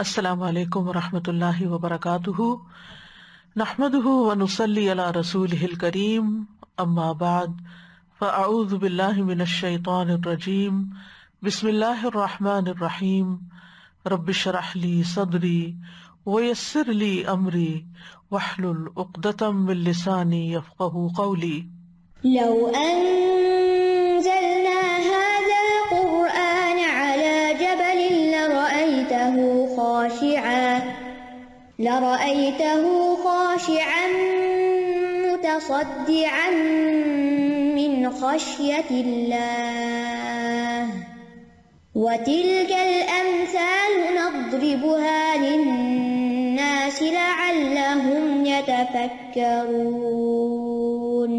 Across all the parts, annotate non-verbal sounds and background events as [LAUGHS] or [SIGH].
السلام علیکم ورحمة اللہ وبرکاتہ نحمده ونصلي على رسوله الكريم اما بعد فاعوذ بالله من الشيطان الرجيم بسم الله الرحمن الرحيم رب اشرح لي صدري ويسر لي امري واحلل عقدة من لساني يفقهوا قولي لو ان لرأيته خاشعا متصدعا من خشية الله وتلك الأمثال نضربها للناس لعلهم يتفكرون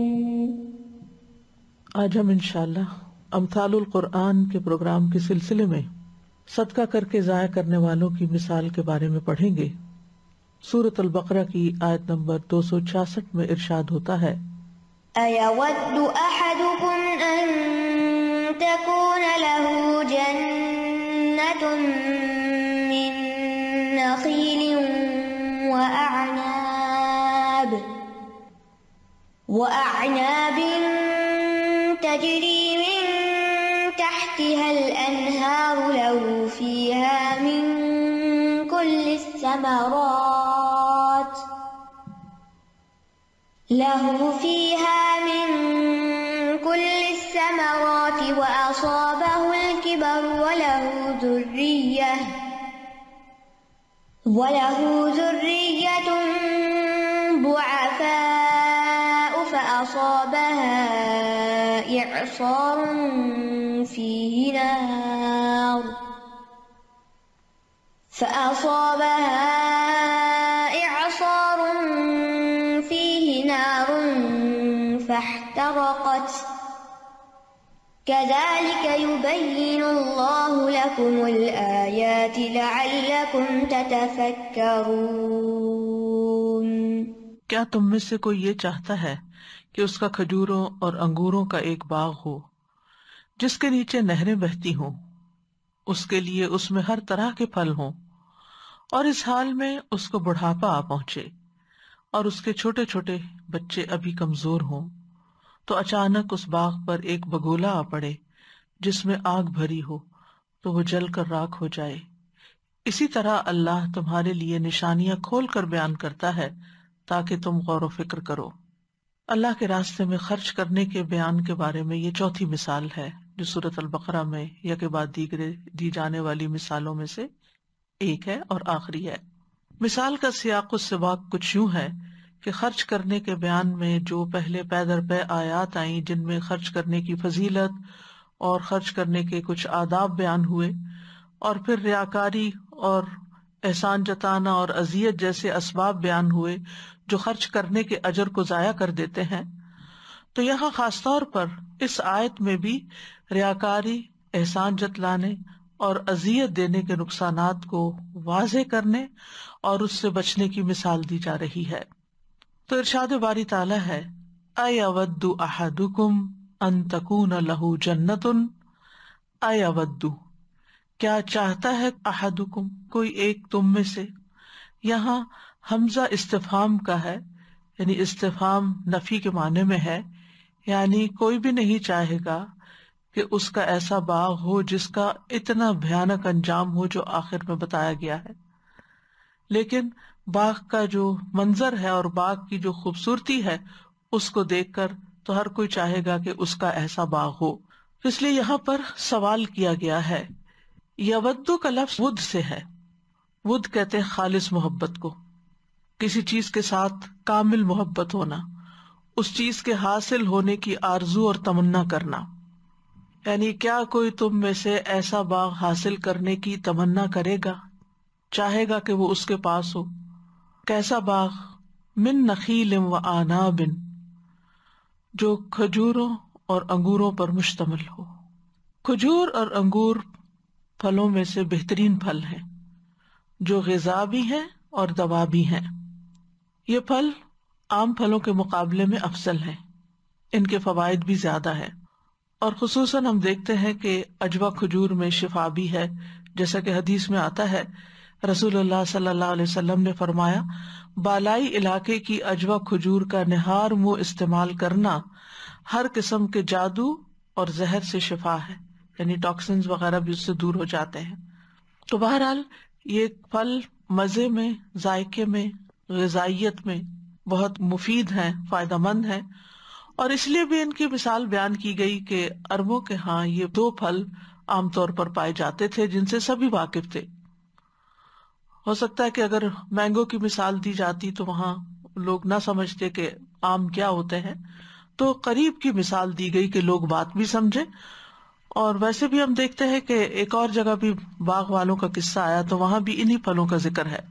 آجم إن شاء الله أمثال القرآن کے پروگرام کے سلسلے میں صدقہ کر کے ضائع کرنے والوں کی مثال کے بارے میں پڑھیں گے सूरत البقرہ की आयत नंबर 266 में इरशाद होता है أيود أحدكم أن تكون له جنة من نخيل وأعناب وأعناب تجري من تحتها الأنهار له فيها من كل الثمرات له فيها من كل الثمرات وأصابه الكبر وله ذرية وله ذرية ضعفاء فأصابها إعصار فيه نار فأصابها كذلك يبين الله لكم الآيات لعلكم تتفكرون क्या तुम में से कोई ये चाहता है कि उसका खजूरों और अंगूरों का एक बाग हो जिसके नीचे नहरें बहती हों उसके लिए उसमें हर तरह के फल हों और इस हाल में उसको बुढ़ापा आ पहुंचे और उसके छोटे छोटे बच्चे अभी कमजोर हों तो अचानक उस बाग पर एक बगोला आ पड़े जिसमें आग भरी हो तो वो जल कर राख हो जाए इसी तरह अल्लाह तुम्हारे लिए निशानियां खोल कर बयान करता है ताकि तुम गौर फिक्र करो अल्लाह के रास्ते में खर्च करने के बयान के बारे में ये चौथी मिसाल है जो सूरत अलबकरा में या के बाद दीगरे दी जाने वाली मिसालों में से एक है और आखिरी है मिसाल का सियाक सिवाक कुछ यूं है कि खर्च करने के बयान में जो पहले पैदर पे आयात आई जिनमें खर्च करने की फजीलत और खर्च करने के कुछ आदाब बयान हुए और फिर रियाकारी और एहसान जताना और अजियत जैसे इसबाब बयान हुए जो खर्च करने के अजर को ज़ाया कर देते हैं तो यहाँ खासतौर पर इस आयत में भी रियाकारी एहसान जतलाने और अजियत देने के नुकसान को वाजे करने और उससे बचने की मिसाल दी जा रही है तो इरशाद बारी ताला है अयवद्दु अहदुकुम अंतकून लहु जन्नतुन अयवद्दु क्या चाहता है अहदुकुम कोई एक तुम में से यहाँ हमजा इस्तफाम का है यानी इस्तफाम नफी के माने में है यानी कोई भी नहीं चाहेगा कि उसका ऐसा बाग हो जिसका इतना भयानक अंजाम हो जो आखिर में बताया गया है लेकिन बाग का जो मंजर है और बाग की जो खूबसूरती है उसको देखकर तो हर कोई चाहेगा कि उसका ऐसा बाग हो इसलिए यहाँ पर सवाल किया गया है यवद्दू का लफ्ज बुद्ध से है बुद्ध कहते हैं खालिश मोहब्बत को किसी चीज के साथ कामिल मोहब्बत होना उस चीज के हासिल होने की आरजू और तमन्ना करना यानी क्या कोई तुम में से ऐसा बाग हासिल करने की तमन्ना करेगा चाहेगा कि वो उसके पास हो कैसा बाग मिन नखील व आनाबिन जो खजूरों और अंगूरों पर मुश्तमल हो खजूर और अंगूर फलों में से बेहतरीन फल है जो गजा भी हैं और दवा भी हैं ये फल आम फलों के मुकाबले में अफसल हैं इनके फवायद भी ज्यादा हैं और खसूस हम देखते हैं कि अजवा खजूर में शिफा भी है जैसा कि हदीस में आता है रसूल सल्लल्लाहु अलैहि ने फरमाया बालाई इलाके की अजवा खजूर का निहार मुँह इस्तेमाल करना हर किस्म के जादू और जहर से शिफा है यानी टॉक्सिन वगैरह भी उससे दूर हो जाते हैं तो बहरहाल ये फल मज़े में जायके में गजाइत में बहुत मुफीद हैं मंद है और इसलिए भी इनकी मिसाल बयान की गई कि अरबों के यहाँ ये दो फल आमतौर पर पाए जाते थे जिनसे सभी वाकिफ थे हो सकता है कि अगर मैंगो की मिसाल दी जाती तो वहां लोग ना समझते कि आम क्या होते हैं तो करीब की मिसाल दी गई कि लोग बात भी समझे और वैसे भी हम देखते हैं कि एक और जगह भी बाग वालों का किस्सा आया तो वहां भी इन्हीं फलों का जिक्र है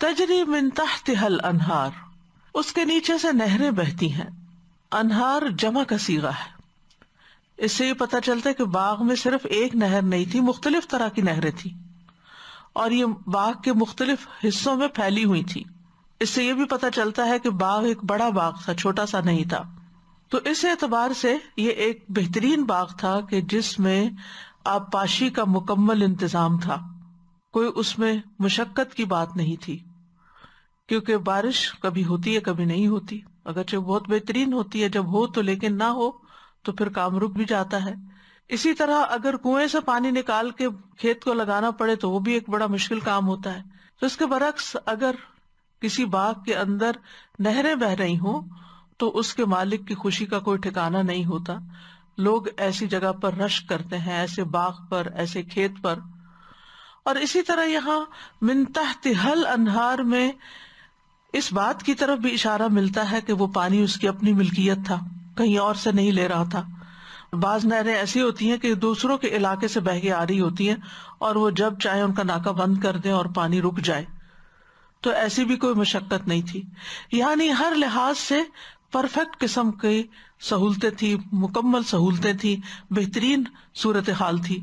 तजरी मिनता तिहल अनहार उसके नीचे से नहरें बहती हैं अनहार जमा का सीगा है इससे ये पता चलता है कि बाग में सिर्फ एक नहर नहीं थी मुख्तलिफ तरह की नहरें थी और ये बाग के मुख्तलिफ हिस्सों में फैली हुई थी इससे यह भी पता चलता है कि बाग एक बड़ा बाग था छोटा सा नहीं था तो इस एतबार से ये एक बेहतरीन बाग था कि जिसमें आबपाशी का मुकम्मल इंतजाम था कोई उसमें मुशक्कत की बात नहीं थी क्योंकि बारिश कभी होती है कभी नहीं होती अगरचे बहुत बेहतरीन होती है जब हो तो लेकिन ना हो तो फिर काम रुक भी जाता है इसी तरह अगर कुएं से पानी निकाल के खेत को लगाना पड़े तो वो भी एक बड़ा मुश्किल काम होता है तो इसके बरक्स अगर किसी बाग के अंदर नहरें बह रही हों तो उसके मालिक की खुशी का कोई ठिकाना नहीं होता लोग ऐसी जगह पर रश करते हैं ऐसे बाग पर ऐसे खेत पर और इसी तरह यहाँ मिनता तिहल अनहार में इस बात की तरफ भी इशारा मिलता है कि वो पानी उसकी अपनी मिल्कियत था कहीं और से नहीं ले रहा था बाज नहरें ऐसी होती हैं कि दूसरों के इलाके से बह के आ रही होती हैं और वो जब चाहे उनका नाका बंद कर दें और पानी रुक जाए तो ऐसी भी कोई मशक्कत नहीं थी यानी हर लिहाज से परफेक्ट किस्म की सहूलतें थी मुकम्मल सहूलतें थी बेहतरीन सूरत हाल थी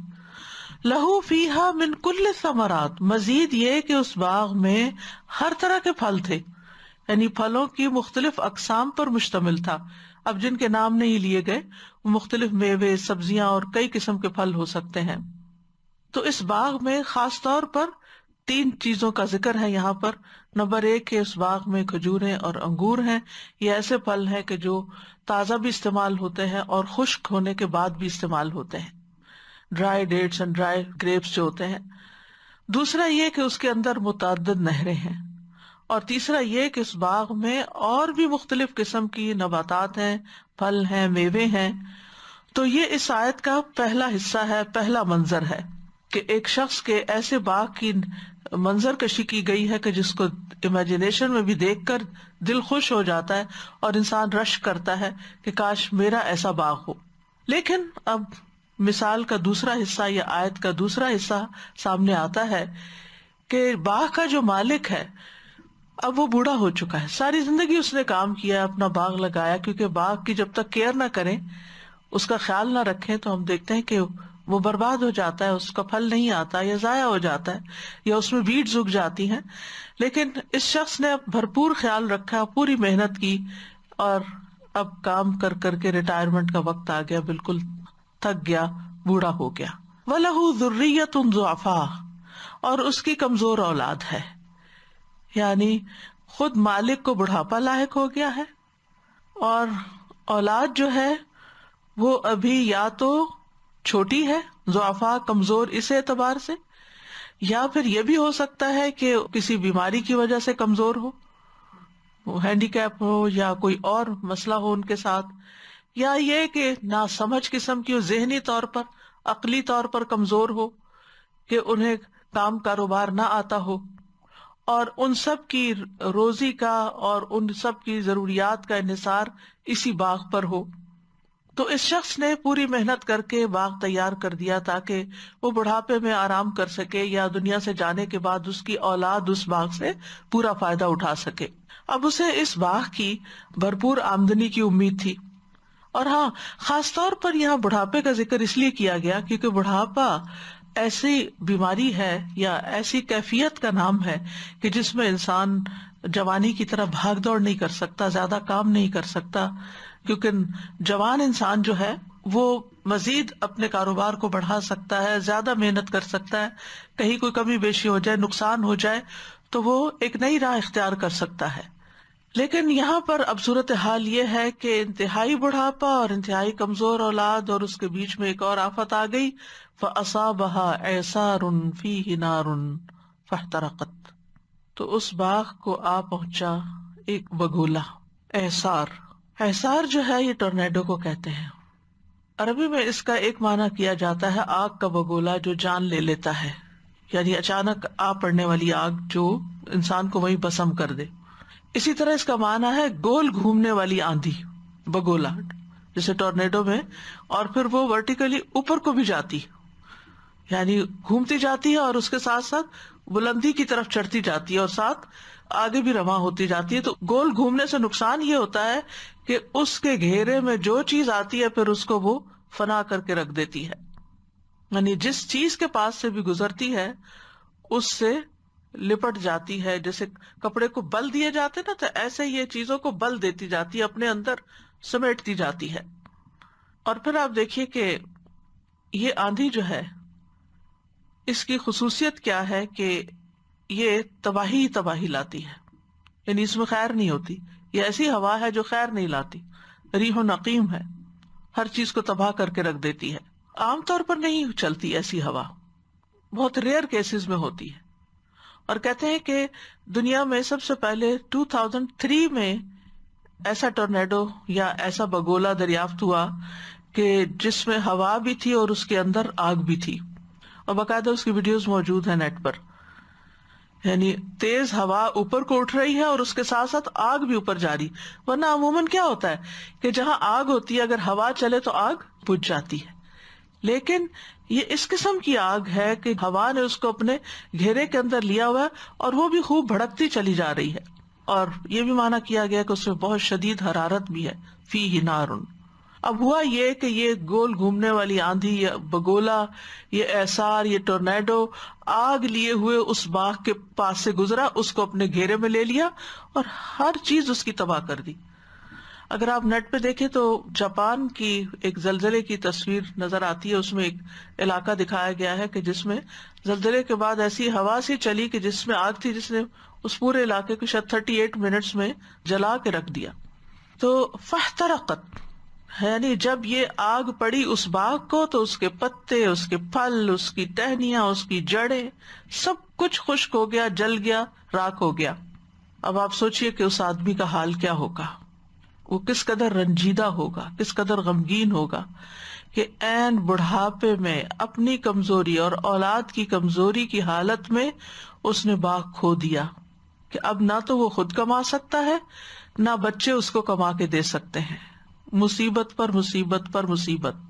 लहू फीहा मिन कुल्ल समरात मजीद ये कि उस बाग में हर तरह के फल थे यानी फलों की मुख्तलिफ अकसाम पर मुश्तमिल था अब जिनके नाम नहीं लिए गए मुख्तलिफ मेवे सब्जियां और कई किस्म के फल हो सकते हैं तो इस बाग में खास तौर पर तीन चीजों का जिक्र है यहाँ पर नंबर एक है उस बाग में खजूरें और अंगूर हैं ये ऐसे फल हैं कि जो ताजा भी इस्तेमाल होते हैं और खुश्क होने के बाद भी इस्तेमाल होते हैं dry dates and dry grapes जो होते हैं दूसरा ये कि उसके अंदर मुतद नहरें हैं और तीसरा ये कि इस बाग में और भी मुख्तलिफ किस्म की नबातात हैं फल हैं मेवे हैं तो ये इस आयत का पहला हिस्सा है पहला मंजर है कि एक शख्स के ऐसे बाग की मंजर कशी की गई है कि जिसको इमेजिनेशन में भी देख कर दिल खुश हो जाता है और इंसान रश करता है कि काश मेरा ऐसा बाग हो लेकिन अब मिसाल का दूसरा हिस्सा या आयत का दूसरा हिस्सा सामने आता है कि बाग का जो मालिक है अब वो बूढ़ा हो चुका है सारी जिंदगी उसने काम किया अपना बाग लगाया क्योंकि बाग की जब तक केयर ना करें उसका ख्याल ना रखें तो हम देखते हैं कि वो बर्बाद हो जाता है उसका फल नहीं आता या जाया हो जाता है या उसमें बीट झुक जाती हैं लेकिन इस शख्स ने अब भरपूर ख्याल रखा पूरी मेहनत की और अब काम कर करके रिटायरमेंट का वक्त आ गया बिल्कुल थक गया बूढ़ा हो गया वलहू जुर्रियत और उसकी कमजोर औलाद है यानी खुद मालिक को बुढ़ापा लायक हो गया है और औलाद जो है वो अभी या तो छोटी है जुआफा कमजोर इस एतबार से या फिर यह भी हो सकता है कि किसी बीमारी की वजह से कमजोर हो हैंडीकैप हो या कोई और मसला हो उनके साथ या ये कि ना समझ किस्म की जहनी तौर पर अकली तौर पर कमजोर हो कि उन्हें काम कारोबार ना आता हो और उन सब की रोजी का और उन सब की जरूरियात का इसार इसी बाग पर हो तो इस शख्स ने पूरी मेहनत करके बाग तैयार कर दिया ताकि वो बुढ़ापे में आराम कर सके या दुनिया से जाने के बाद उसकी औलाद उस बाग से पूरा फायदा उठा सके अब उसे इस बाग की भरपूर आमदनी की उम्मीद थी और हाँ खासतौर पर यहाँ बुढ़ापे का जिक्र इसलिए किया गया क्योंकि बुढ़ापा ऐसी बीमारी है या ऐसी कैफियत का नाम है कि जिसमें इंसान जवानी की तरह भाग दौड़ नहीं कर सकता ज्यादा काम नहीं कर सकता क्योंकि जवान इंसान जो है वो मजीद अपने कारोबार को बढ़ा सकता है ज्यादा मेहनत कर सकता है कहीं कोई कमी बेशी हो जाए नुकसान हो जाए तो वो एक नई राह इख्तियार कर सकता है लेकिन यहाँ पर अब सूरत हाल ये है कि इंतहाई बुढ़ापा और इंतहाई कमजोर औलाद और उसके बीच में एक और आफत आ गई फसाबहा ऐसा रुन फी हिनारुन फहतरकत तो उस बाघ को आ पहुंचा एक बगोला एहसार एहसार जो है ये टोर्नेडो को कहते हैं अरबी में इसका एक माना किया जाता है आग का बगोला जो जान ले लेता है यानी अचानक आ पड़ने वाली आग जो इंसान को वहीं बसम कर दे इसी तरह इसका माना है गोल घूमने वाली आंधी बगोला जैसे टोर्नेडो में और फिर वो वर्टिकली ऊपर को भी जाती यानी घूमती जाती है और उसके साथ साथ बुलंदी की तरफ चढ़ती जाती है और साथ आगे भी रवा होती जाती है तो गोल घूमने से नुकसान ये होता है कि उसके घेरे में जो चीज आती है फिर उसको वो फना करके रख देती है यानी जिस चीज के पास से भी गुजरती है उससे लिपट जाती है जैसे कपड़े को बल दिए जाते ना तो ऐसे ही ये चीजों को बल देती जाती है अपने अंदर समेटती जाती है और फिर आप देखिए कि ये आंधी जो है इसकी खसूसियत क्या है कि ये तबाही तबाही लाती है यानी इसमें खैर नहीं होती ये ऐसी हवा है जो खैर नहीं लाती रीह नकीम है हर चीज को तबाह करके रख देती है आमतौर पर नहीं चलती ऐसी हवा बहुत रेयर केसेस में होती है और कहते हैं कि दुनिया में सबसे पहले 2003 में ऐसा टोर्नेडो या ऐसा बगोला दरियाफ्त हुआ कि जिसमें हवा भी थी और उसके अंदर आग भी थी और बाकायदा उसकी वीडियोस मौजूद है नेट पर यानी तेज हवा ऊपर को उठ रही है और उसके साथ साथ आग भी ऊपर जा रही वरना अमूमन क्या होता है कि जहां आग होती है अगर हवा चले तो आग बुझ जाती है लेकिन ये इस किस्म की आग है कि हवा ने उसको अपने घेरे के अंदर लिया हुआ है और वो भी खूब भड़कती चली जा रही है और ये भी माना किया गया कि उसमें बहुत शदीद हरारत भी है फी ही नारुन अब हुआ ये कि ये गोल घूमने वाली आंधी या बगोला ये एसार ये टोर्नेडो आग लिए हुए उस बाग के पास से गुजरा उसको अपने घेरे में ले लिया और हर चीज उसकी तबाह कर दी अगर आप नेट पे देखें तो जापान की एक जलजले की तस्वीर नजर आती है उसमें एक इलाका दिखाया गया है कि जिसमें जलजले के बाद ऐसी हवा सी चली कि जिसमें आग थी जिसने उस पूरे इलाके को शायद थर्टी एट मिनट्स में जला के रख दिया तो फहतरकत यानी जब ये आग पड़ी उस बाग को तो उसके पत्ते उसके फल उसकी टहनिया उसकी जड़े सब कुछ खुश्क हो गया जल गया राख हो गया अब आप सोचिए कि उस आदमी का हाल क्या होगा वो किस कदर रंजीदा होगा किस कदर गमगीन होगा कि एन बुढ़ापे में अपनी कमजोरी और औलाद की कमजोरी की हालत में उसने बाग खो दिया कि अब ना तो वो खुद कमा सकता है ना बच्चे उसको कमा के दे सकते हैं मुसीबत पर मुसीबत पर मुसीबत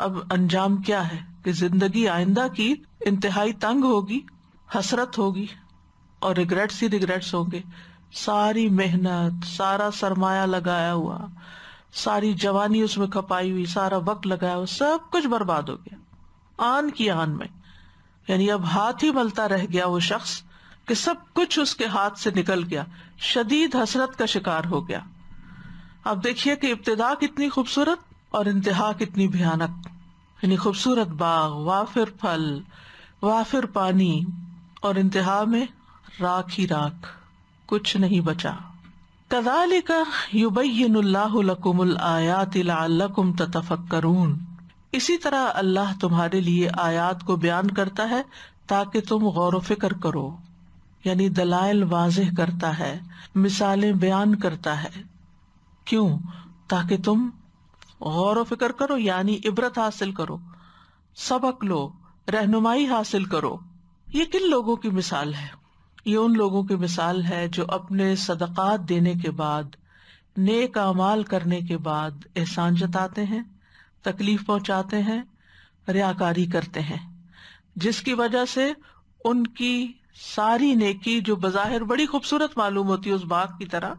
अब अंजाम क्या है कि जिंदगी आइंदा की इंतहाई तंग होगी हसरत होगी और रिग्रेट्स ही रिग्रेट्स होंगे सारी मेहनत सारा सरमाया लगाया हुआ सारी जवानी उसमें खपाई हुई सारा वक्त लगाया हुआ सब कुछ बर्बाद हो गया आन की आन में यानी अब हाथ ही मलता रह गया वो शख्स कि सब कुछ उसके हाथ से निकल गया शदीद हसरत का शिकार हो गया अब देखिए कि इब्तदा कितनी खूबसूरत और इंतहा कितनी भयानक यानी खूबसूरत बाग वाफिर फल वाफिर पानी और इंतहा में राख ही राख कुछ नहीं बचा कदालिका युबैनकुमल आयात लकुम इसी तरह अल्लाह तुम्हारे लिए आयात को बयान करता है ताकि तुम गौर फिक्र करो यानी दलाइल वाजह करता है मिसालें बयान करता है क्यों ताकि तुम गौर फिक्र करो यानी इबरत हासिल करो सबक लो रहनुमाई हासिल करो ये किन लोगों की मिसाल है ये उन लोगों की मिसाल है जो अपने सदक़ात देने के बाद नेक अमाल करने के बाद एहसान जताते हैं तकलीफ पहुंचाते हैं रियाकारी करते हैं जिसकी वजह से उनकी सारी नेकी जो बाहर बड़ी खूबसूरत मालूम होती है उस बाग की तरह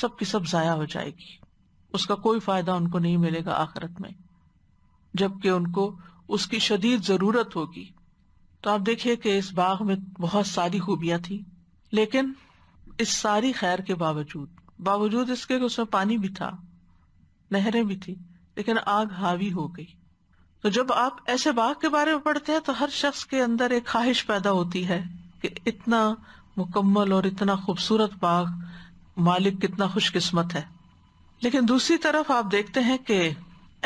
सब की सब जाया हो जाएगी उसका कोई फायदा उनको नहीं मिलेगा आखिरत में जबकि उनको उसकी शदीद जरूरत होगी तो आप देखिए कि इस बाग में बहुत सारी खूबियां थी लेकिन इस सारी खैर के बावजूद बावजूद इसके कि उसमें पानी भी था नहरें भी थी लेकिन आग हावी हो गई तो जब आप ऐसे बाग के बारे में पढ़ते हैं तो हर शख्स के अंदर एक ख्वाहिश पैदा होती है कि इतना मुकम्मल और इतना खूबसूरत बाग मालिक कितना खुशकिस्मत है लेकिन दूसरी तरफ आप देखते हैं कि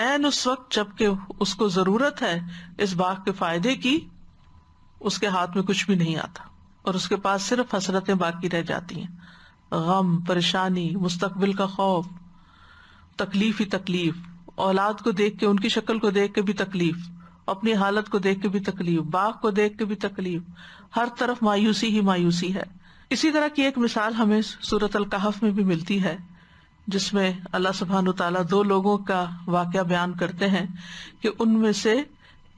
एन उस वक्त जबकि उसको जरूरत है इस बाग के फायदे की उसके हाथ में कुछ भी नहीं आता और उसके पास सिर्फ हसरतें बाकी रह जाती हैं गम परेशानी मुस्तकबिल का खौफ तकलीफ ही तकलीफ औलाद को देख के उनकी शक्ल को देख के भी तकलीफ अपनी हालत को देख के भी तकलीफ बाघ को देख के भी तकलीफ हर तरफ मायूसी ही मायूसी है इसी तरह की एक मिसाल हमें सूरत अल कहफ में भी मिलती है जिसमें अल्लाह सुबहान तला दो लोगों का वाक्य बयान करते हैं कि उनमें से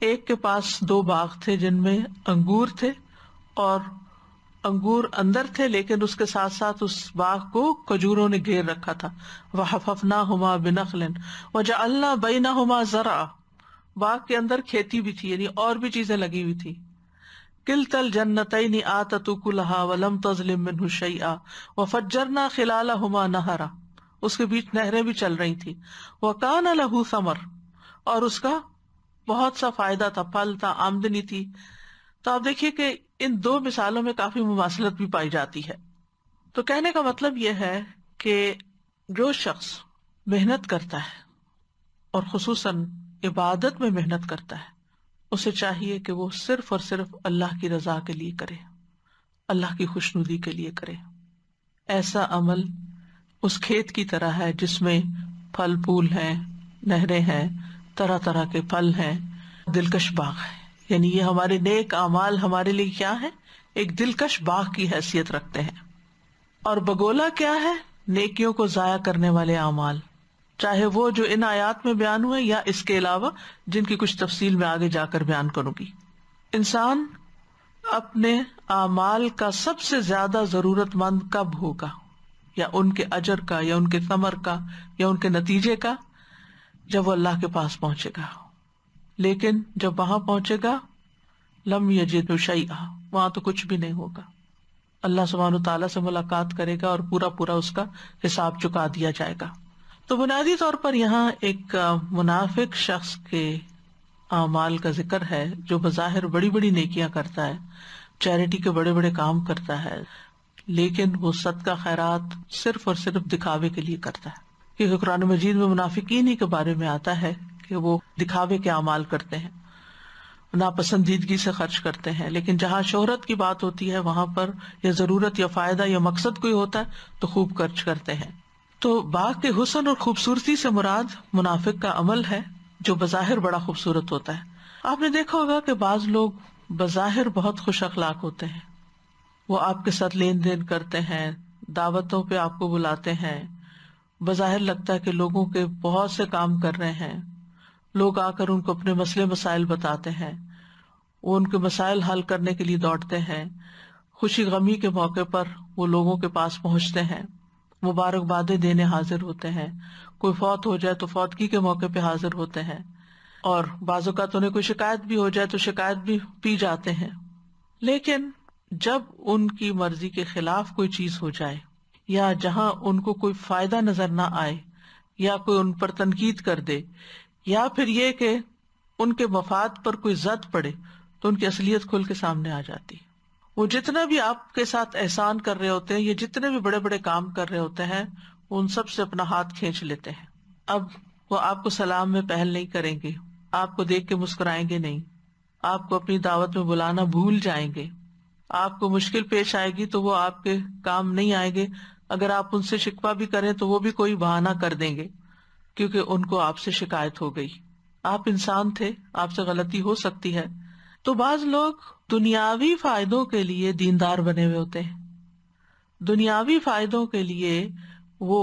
एक के पास दो बाग थे जिनमें अंगूर थे और अंगूर अंदर थे लेकिन उसके साथ साथ उस बाग को खजूरों ने घेर रखा था वह हफफना हुमा बिनखलिन वजह अल्लाह बैना हुमा जरा बाग के अंदर खेती भी थी यानी और भी चीजें लगी हुई थी किल तल जन्नतई आता तुकुलहा वलम तजलिम आ हुशैया व ना खिलाला हुमा नहरा उसके बीच नहरें भी चल रही थी वकान लहू समर और उसका बहुत सा फायदा था फल था आमदनी थी तो आप देखिए कि इन दो मिसालों में काफी मुमासलत भी पाई जाती है तो कहने का मतलब यह है कि जो शख्स मेहनत करता है और खसूस इबादत में मेहनत करता है उसे चाहिए कि वो सिर्फ और सिर्फ अल्लाह की रजा के लिए करे अल्लाह की खुशनुदी के लिए करे ऐसा अमल उस खेत की तरह है जिसमें फल फूल हैं नहरें हैं तरह तरह के फल हैं दिलकश बाग है यानी ये हमारे नेक अमाल हमारे लिए क्या है एक दिलकश बाग की हैसियत रखते हैं और बगोला क्या है नेकियों को जाया करने वाले अमाल चाहे वो जो इन आयात में बयान हुए या इसके अलावा जिनकी कुछ तफसील में आगे जाकर बयान करूंगी इंसान अपने अमाल का सबसे ज्यादा जरूरतमंद कब होगा या उनके अजर का या उनके कमर का या उनके नतीजे का जब वो अल्लाह के पास पहुंचेगा लेकिन जब वहां पहुंचेगा लम यजिद शैया वहां तो कुछ भी नहीं होगा अल्लाह सुबहान तला से मुलाकात करेगा और पूरा पूरा उसका हिसाब चुका दिया जाएगा तो बुनियादी तौर पर यहाँ एक मुनाफिक शख्स के अमाल का जिक्र है जो बज़ाहिर बड़ी बड़ी नेकियां करता है चैरिटी के बड़े बड़े काम करता है लेकिन वो सद का खैरात सिर्फ और सिर्फ दिखावे के लिए करता है क्योंकि कुरान मजीद में मुनाफिकीन ही के बारे में आता है कि वो दिखावे के अमाल करते हैं नापसंदीदगी से खर्च करते हैं लेकिन जहां शोहरत की बात होती है वहां पर या जरूरत या फायदा या मकसद कोई होता है तो खूब खर्च करते हैं तो बाघ के हुसन और खूबसूरती से मुराद मुनाफिक का अमल है जो बज़ाहिर बड़ा खूबसूरत होता है आपने देखा होगा कि बाज लोग बज़ाहिर बहुत खुश अखलाक होते हैं वो आपके साथ लेन देन करते हैं दावतों पे आपको बुलाते हैं बाहिर लगता है कि लोगों के बहुत से काम कर रहे हैं लोग आकर उनको अपने मसले मसाइल बताते हैं वो उनके मसाइल हल करने के लिए दौड़ते हैं खुशी गमी के मौके पर वो लोगों के पास पहुंचते हैं मुबारकबादें देने हाजिर होते हैं कोई फौत हो जाए तो फौतगी के मौके पर हाजिर होते हैं और तो उन्हें कोई शिकायत भी हो जाए तो शिकायत भी पी जाते हैं लेकिन जब उनकी मर्जी के खिलाफ कोई चीज हो जाए या जहां उनको कोई फायदा नजर ना आए या कोई उन पर तनकीद कर दे या फिर ये कि उनके मफाद पर कोई जद पड़े तो उनकी असलियत खुल के सामने आ जाती वो जितना भी आपके साथ एहसान कर रहे होते हैं ये जितने भी बड़े बड़े काम कर रहे होते हैं उन सब से अपना हाथ खींच लेते हैं अब वो आपको सलाम में पहल नहीं करेंगे आपको देख के मुस्कुराएंगे नहीं आपको अपनी दावत में बुलाना भूल जाएंगे आपको मुश्किल पेश आएगी तो वो आपके काम नहीं आएंगे अगर आप उनसे शिकवा भी करें तो वो भी कोई बहाना कर देंगे क्योंकि उनको आपसे शिकायत हो गई आप इंसान थे आपसे गलती हो सकती है तो बाज लोग दुनियावी फायदों के लिए दीनदार बने हुए होते हैं दुनियावी फायदों के लिए वो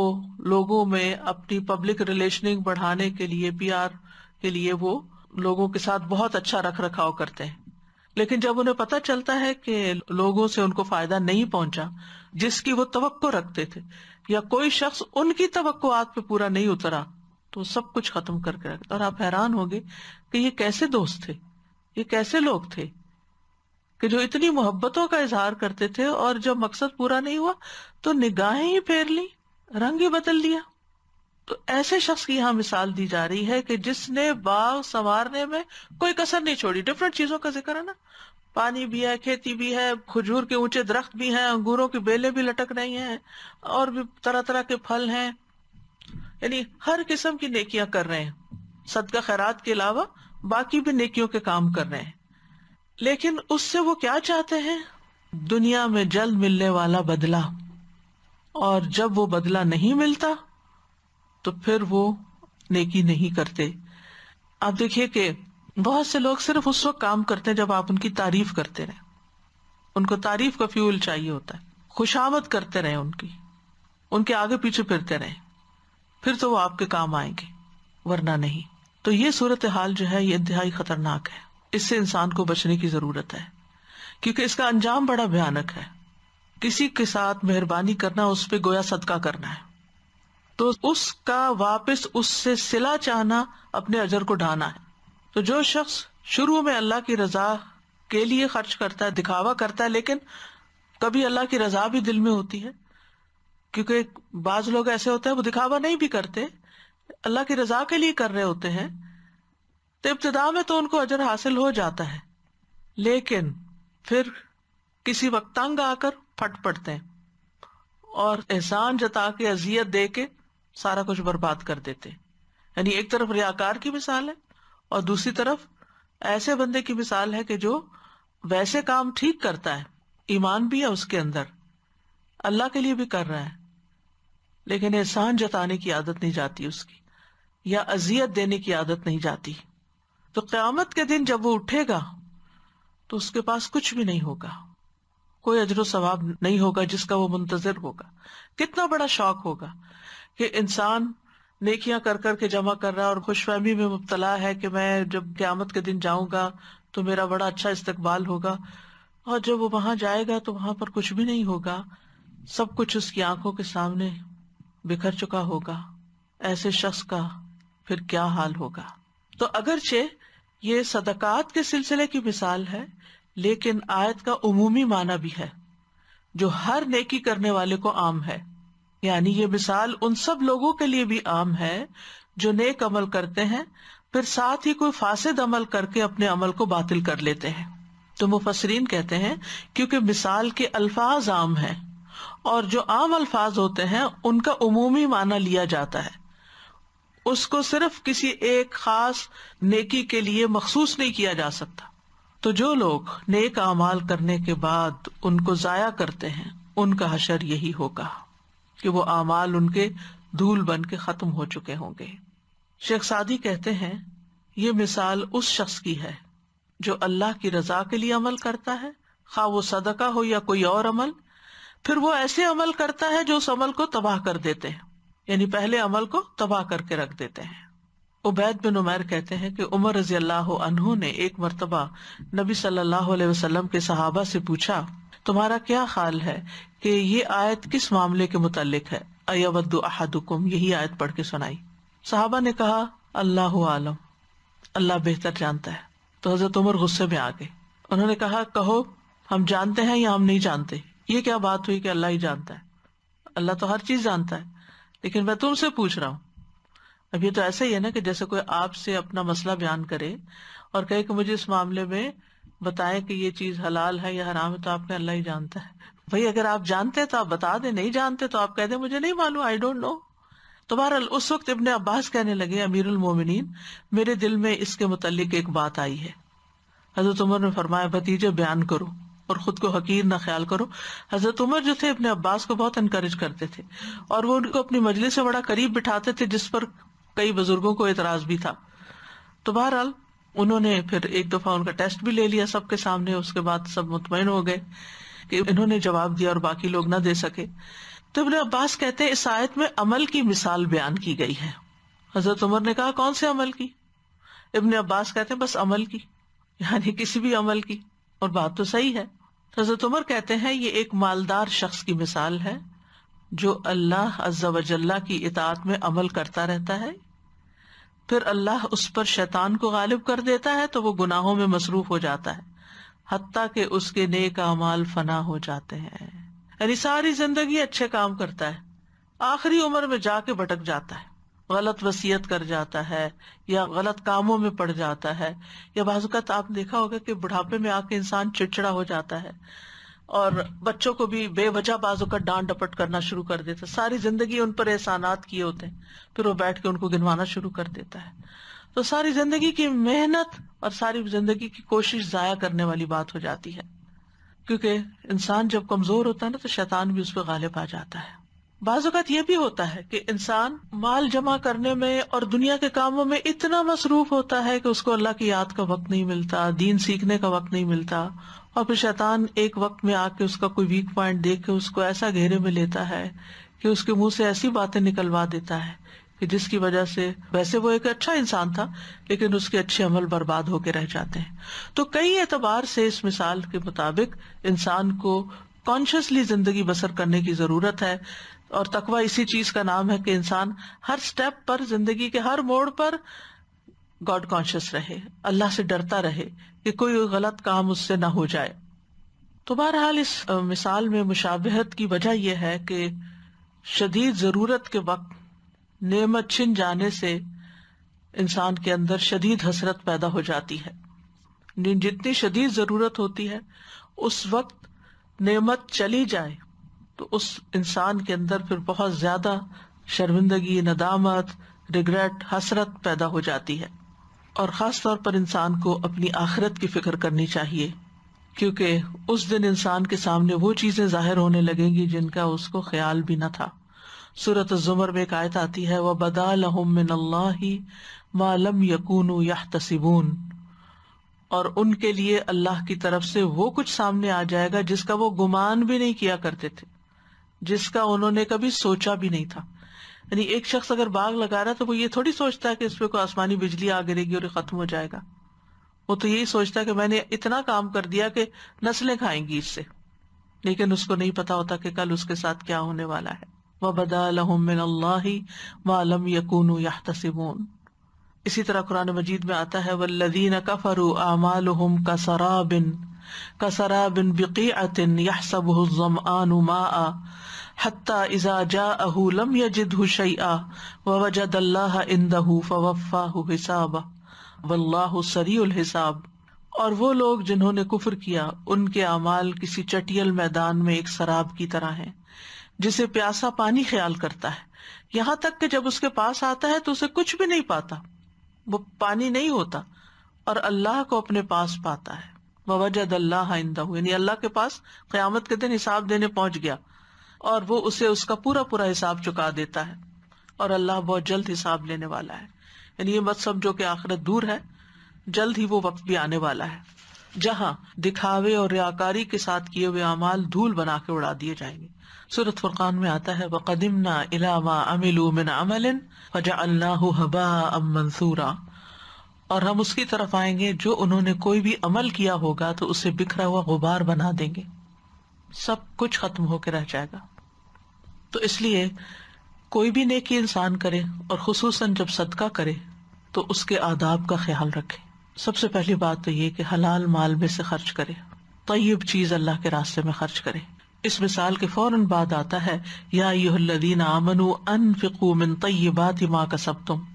लोगों में अपनी पब्लिक रिलेशनिंग बढ़ाने के लिए पीआर के लिए वो लोगों के साथ बहुत अच्छा रख रखाव करते हैं लेकिन जब उन्हें पता चलता है कि लोगों से उनको फायदा नहीं पहुंचा जिसकी वो तवक्को रखते थे या कोई शख्स उनकी तवक्कोआत पे पूरा नहीं उतरा तो सब कुछ खत्म करके रख और आप हैरान होंगे कि ये कैसे दोस्त थे ये कैसे लोग थे कि जो इतनी मोहब्बतों का इजहार करते थे और जब मकसद पूरा नहीं हुआ तो निगाहें ही फेर ली रंग ही बदल लिया तो ऐसे शख्स की यहां मिसाल दी जा रही है कि जिसने बाग संवारने में कोई कसर नहीं छोड़ी डिफरेंट चीजों का जिक्र है ना पानी भी है खेती भी है खजूर के ऊंचे दरख्त भी हैं अंगूरों की बेलें भी लटक रही हैं और भी तरह तरह के फल हैं यानी हर किस्म की नेकियां कर रहे हैं सदका खैरात के अलावा बाकी भी नेकियों के काम कर रहे हैं लेकिन उससे वो क्या चाहते हैं दुनिया में जल्द मिलने वाला बदला और जब वो बदला नहीं मिलता तो फिर वो नेकी नहीं करते आप देखिए कि बहुत से लोग सिर्फ उस वक्त काम करते हैं जब आप उनकी तारीफ करते रहे उनको तारीफ का फ्यूल चाहिए होता है खुशामद करते रहे उनकी उनके आगे पीछे फिरते रहे फिर तो वो आपके काम आएंगे वरना नहीं तो ये सूरत हाल जो है ये इंतहाई खतरनाक है इससे इंसान को बचने की जरूरत है क्योंकि इसका अंजाम बड़ा भयानक है किसी के साथ मेहरबानी करना उस पर गोया सदका करना है तो उसका वापस उससे सिला चाहना अपने अजर को ढाना है तो जो शख्स शुरू में अल्लाह की रजा के लिए खर्च करता है दिखावा करता है लेकिन कभी अल्लाह की रजा भी दिल में होती है क्योंकि बाज लोग ऐसे होते हैं वो दिखावा नहीं भी करते अल्लाह की रजा के लिए कर रहे होते हैं तो इब्तदा में तो उनको अजर हासिल हो जाता है लेकिन फिर किसी वक्त तंग आकर फट पड़ते हैं और एहसान जता के अजियत दे के सारा कुछ बर्बाद कर देते यानी एक तरफ रियाकार की मिसाल है और दूसरी तरफ ऐसे बंदे की मिसाल है कि जो वैसे काम ठीक करता है ईमान भी है उसके अंदर अल्लाह के लिए भी कर रहा है लेकिन एहसान जताने की आदत नहीं जाती उसकी या अजियत देने की आदत नहीं जाती तो क्यामत के दिन जब वो उठेगा तो उसके पास कुछ भी नहीं होगा कोई अजर सवाब नहीं होगा जिसका वो मुंतजर होगा कितना बड़ा शौक होगा कि इंसान नेकियां कर कर के जमा कर रहा है और खुशफहमी में मुबतला है कि मैं जब क्यामत के दिन जाऊंगा तो मेरा बड़ा अच्छा इस्तकबाल होगा और जब वो वहां जाएगा तो वहां पर कुछ भी नहीं होगा सब कुछ उसकी आंखों के सामने बिखर चुका होगा ऐसे शख्स का फिर क्या हाल होगा तो अगरचे ये सदकात के सिलसिले की मिसाल है लेकिन आयत का उमूमी माना भी है जो हर नेकी करने वाले को आम है यानी ये मिसाल उन सब लोगों के लिए भी आम है जो नेक अमल करते हैं फिर साथ ही कोई फासिद अमल करके अपने अमल को बातिल कर लेते हैं तो मुफसरीन कहते हैं क्योंकि मिसाल के अल्फाज आम हैं और जो आम अल्फाज होते हैं उनका उमूमी माना लिया जाता है उसको सिर्फ किसी एक खास नेकी के लिए मखसूस नहीं किया जा सकता तो जो लोग नेक अमाल करने के बाद उनको जाया करते हैं उनका हशर यही होगा कि वो अमाल उनके धूल बन के खत्म हो चुके होंगे शेख सादी कहते हैं ये मिसाल उस शख्स की है जो अल्लाह की रजा के लिए अमल करता है खा वो सदका हो या कोई और अमल फिर वो ऐसे अमल करता है जो उस अमल को तबाह कर देते हैं यानी पहले अमल को तबाह करके रख देते हैं उबैद बिन उमैर कहते हैं कि उमर रजी अल्लाह ने एक मरतबा नबी सल्लाह के सहाबा से पूछा तुम्हारा क्या ख्याल है कि ये आयत किस मामले के मुतालिक है अयवद्दु अहादुकुम यही आयत पढ़ के सुनाई साहबा ने कहा अल्लाह आलम अल्लाह बेहतर जानता है तो हजरत उमर गुस्से में आ गए उन्होंने कहा कहो हम जानते हैं या हम नहीं जानते ये क्या बात हुई कि अल्लाह ही जानता है अल्लाह तो हर चीज जानता है लेकिन मैं तुमसे पूछ रहा हूँ अब ये तो ऐसा ही है ना कि जैसे कोई आपसे अपना मसला बयान करे और कहे कि मुझे इस मामले में बताएं कि ये चीज हलाल है या हराम है तो आपने अल्लाह ही जानता है भाई अगर आप जानते हैं तो आप बता दें नहीं जानते तो आप कह दें मुझे नहीं मालूम आई डोंट नो तो बहरहाल उस वक्त इबन अब्बास कहने लगे अमीर उलमोमिन मेरे दिल में इसके मुतलिक एक बात आई है हजरत उमर ने फरमाया भतीजे बयान करो और खुद को हकीर ना ख्याल करो हजरत उमर जो थे अपने अब्बास को बहुत इनकरेज करते थे और वो उनको अपनी मजलिस से बड़ा करीब बिठाते थे जिस पर कई बुजुर्गों को एतराज भी था तो बहरहाल उन्होंने फिर एक दफा उनका टेस्ट भी ले लिया सबके सामने उसके बाद सब मुतमिन हो गए कि इन्होंने जवाब दिया और बाकी लोग ना दे सके तो इबन अब्बास कहते हैं इस आयत में अमल की मिसाल बयान की गई है हजरत उमर ने कहा कौन से अमल की इबन अब्बास कहते हैं बस अमल की यानी किसी भी अमल की और बात तो सही है हजरत उमर कहते हैं ये एक मालदार शख्स की मिसाल है जो अल्लाह अज्जा वजल्ला की इतात में अमल करता रहता है फिर अल्लाह उस पर शैतान को गालिब कर देता है तो वो गुनाहों में मसरूफ हो जाता है हती के उसके नेक अमाल फना हो जाते हैं यानी सारी जिंदगी अच्छे काम करता है आखिरी उम्र में जाके भटक जाता है गलत वसीयत कर जाता है या गलत कामों में पड़ जाता है या बाजूकत आप देखा होगा कि बुढ़ापे में आके इंसान चिड़चिड़ा हो जाता है और बच्चों को भी बेवजह बाजू का डांट डपट करना शुरू कर देता सारी जिंदगी उन पर एहसानात किए होते हैं फिर वो बैठ के उनको गिनवाना शुरू कर देता है तो सारी जिंदगी की मेहनत और सारी जिंदगी की कोशिश जाया करने वाली बात हो जाती है क्योंकि इंसान जब कमजोर होता है ना तो शैतान भी उस पर गालिब आ जाता है बाजुकात यह भी होता है कि इंसान माल जमा करने में और दुनिया के कामों में इतना मसरूफ होता है कि उसको अल्लाह की याद का वक्त नहीं मिलता दीन सीखने का वक्त नहीं मिलता और फिर शैतान एक वक्त में आके उसका कोई वीक पॉइंट देख के उसको ऐसा घेरे में लेता है कि उसके मुंह से ऐसी बातें निकलवा देता है कि जिसकी वजह से वैसे वो एक अच्छा इंसान था लेकिन उसके अच्छे अमल बर्बाद होके रह जाते हैं तो कई एतबार से इस मिसाल के मुताबिक इंसान को कॉन्शियसली जिंदगी बसर करने की जरूरत है और तकवा इसी चीज का नाम है कि इंसान हर स्टेप पर जिंदगी के हर मोड़ पर गॉड कॉन्शियस रहे अल्लाह से डरता रहे कि कोई गलत काम उससे ना हो जाए तो बहरहाल इस मिसाल में मुशाबहत की वजह यह है कि शदीद जरूरत के वक्त नेमत छिन जाने से इंसान के अंदर शदीद हसरत पैदा हो जाती है जितनी शदीद जरूरत होती है उस वक्त नेमत चली जाए तो उस इंसान के अंदर फिर बहुत ज्यादा शर्मिंदगी नदामत रिग्रेट हसरत पैदा हो जाती है और ख़ास तौर पर इंसान को अपनी आखिरत की फ़िक्र करनी चाहिए क्योंकि उस दिन इंसान के सामने वो चीज़ें ज़ाहिर होने लगेंगी जिनका उसको ख्याल भी न था सूरत ज़ुमर में एक आयत आती है वह बदा मालम यकून या तसिबून और उनके लिए अल्लाह की तरफ से वो कुछ सामने आ जाएगा जिसका वो गुमान भी नहीं किया करते थे जिसका उन्होंने कभी सोचा भी नहीं था यानी एक शख्स अगर बाग लगा रहा है तो वो ये थोड़ी सोचता है कि इस पर कोई आसमानी बिजली आ गिरेगी और खत्म हो जाएगा वो तो यही सोचता है कि मैंने इतना काम कर दिया कि नस्लें खाएंगी इससे लेकिन उसको नहीं पता होता कि कल उसके साथ क्या होने वाला है वह बदा वालम यकून तसिमून इसी तरह कुरान मजीद में आता है वल्लदीन कफरू आमाल का सराबिन कसरा बिन बिकी अतिन यह सब हत्ता इजा जा अहूलम यजिद वजद अल्लाह इंदहू हिसाब हिसाब और वो लोग जिन्होंने कुफर किया उनके अमाल किसी चटियल मैदान में एक शराब की तरह है जिसे प्यासा पानी ख्याल करता है यहाँ तक कि जब उसके पास आता है तो उसे कुछ भी नहीं पाता वो पानी नहीं होता और अल्लाह को अपने पास पाता है वजद अल्लाह इंदा यानी अल्लाह के पास क्यामत के दिन हिसाब देने पहुंच गया और वो उसे उसका पूरा पूरा हिसाब चुका देता है और अल्लाह बहुत जल्द हिसाब लेने वाला है यानी ये मत समझो कि आखिरत दूर है जल्द ही वो वक्त भी आने वाला है जहाँ दिखावे और रियाकारी के साथ किए हुए अमाल धूल बना के उड़ा दिए जाएंगे सूरत फुरकान में आता है न इलामा अमिलू मिन अमलिन फजा अल्लाह हबा अम मंसूरा और हम उसकी तरफ आएंगे जो उन्होंने कोई भी अमल किया होगा तो उसे बिखरा हुआ गुबार बना देंगे सब कुछ खत्म होकर रह जाएगा तो इसलिए कोई भी नेकी इंसान करे और खसूस जब सदका करे तो उसके आदाब का ख्याल रखे सबसे पहली बात तो ये कि हलाल माल में से खर्च करे तयब चीज अल्लाह के रास्ते में खर्च करे इस मिसाल के फौरन बाद आता है या अन माँ का सब तुम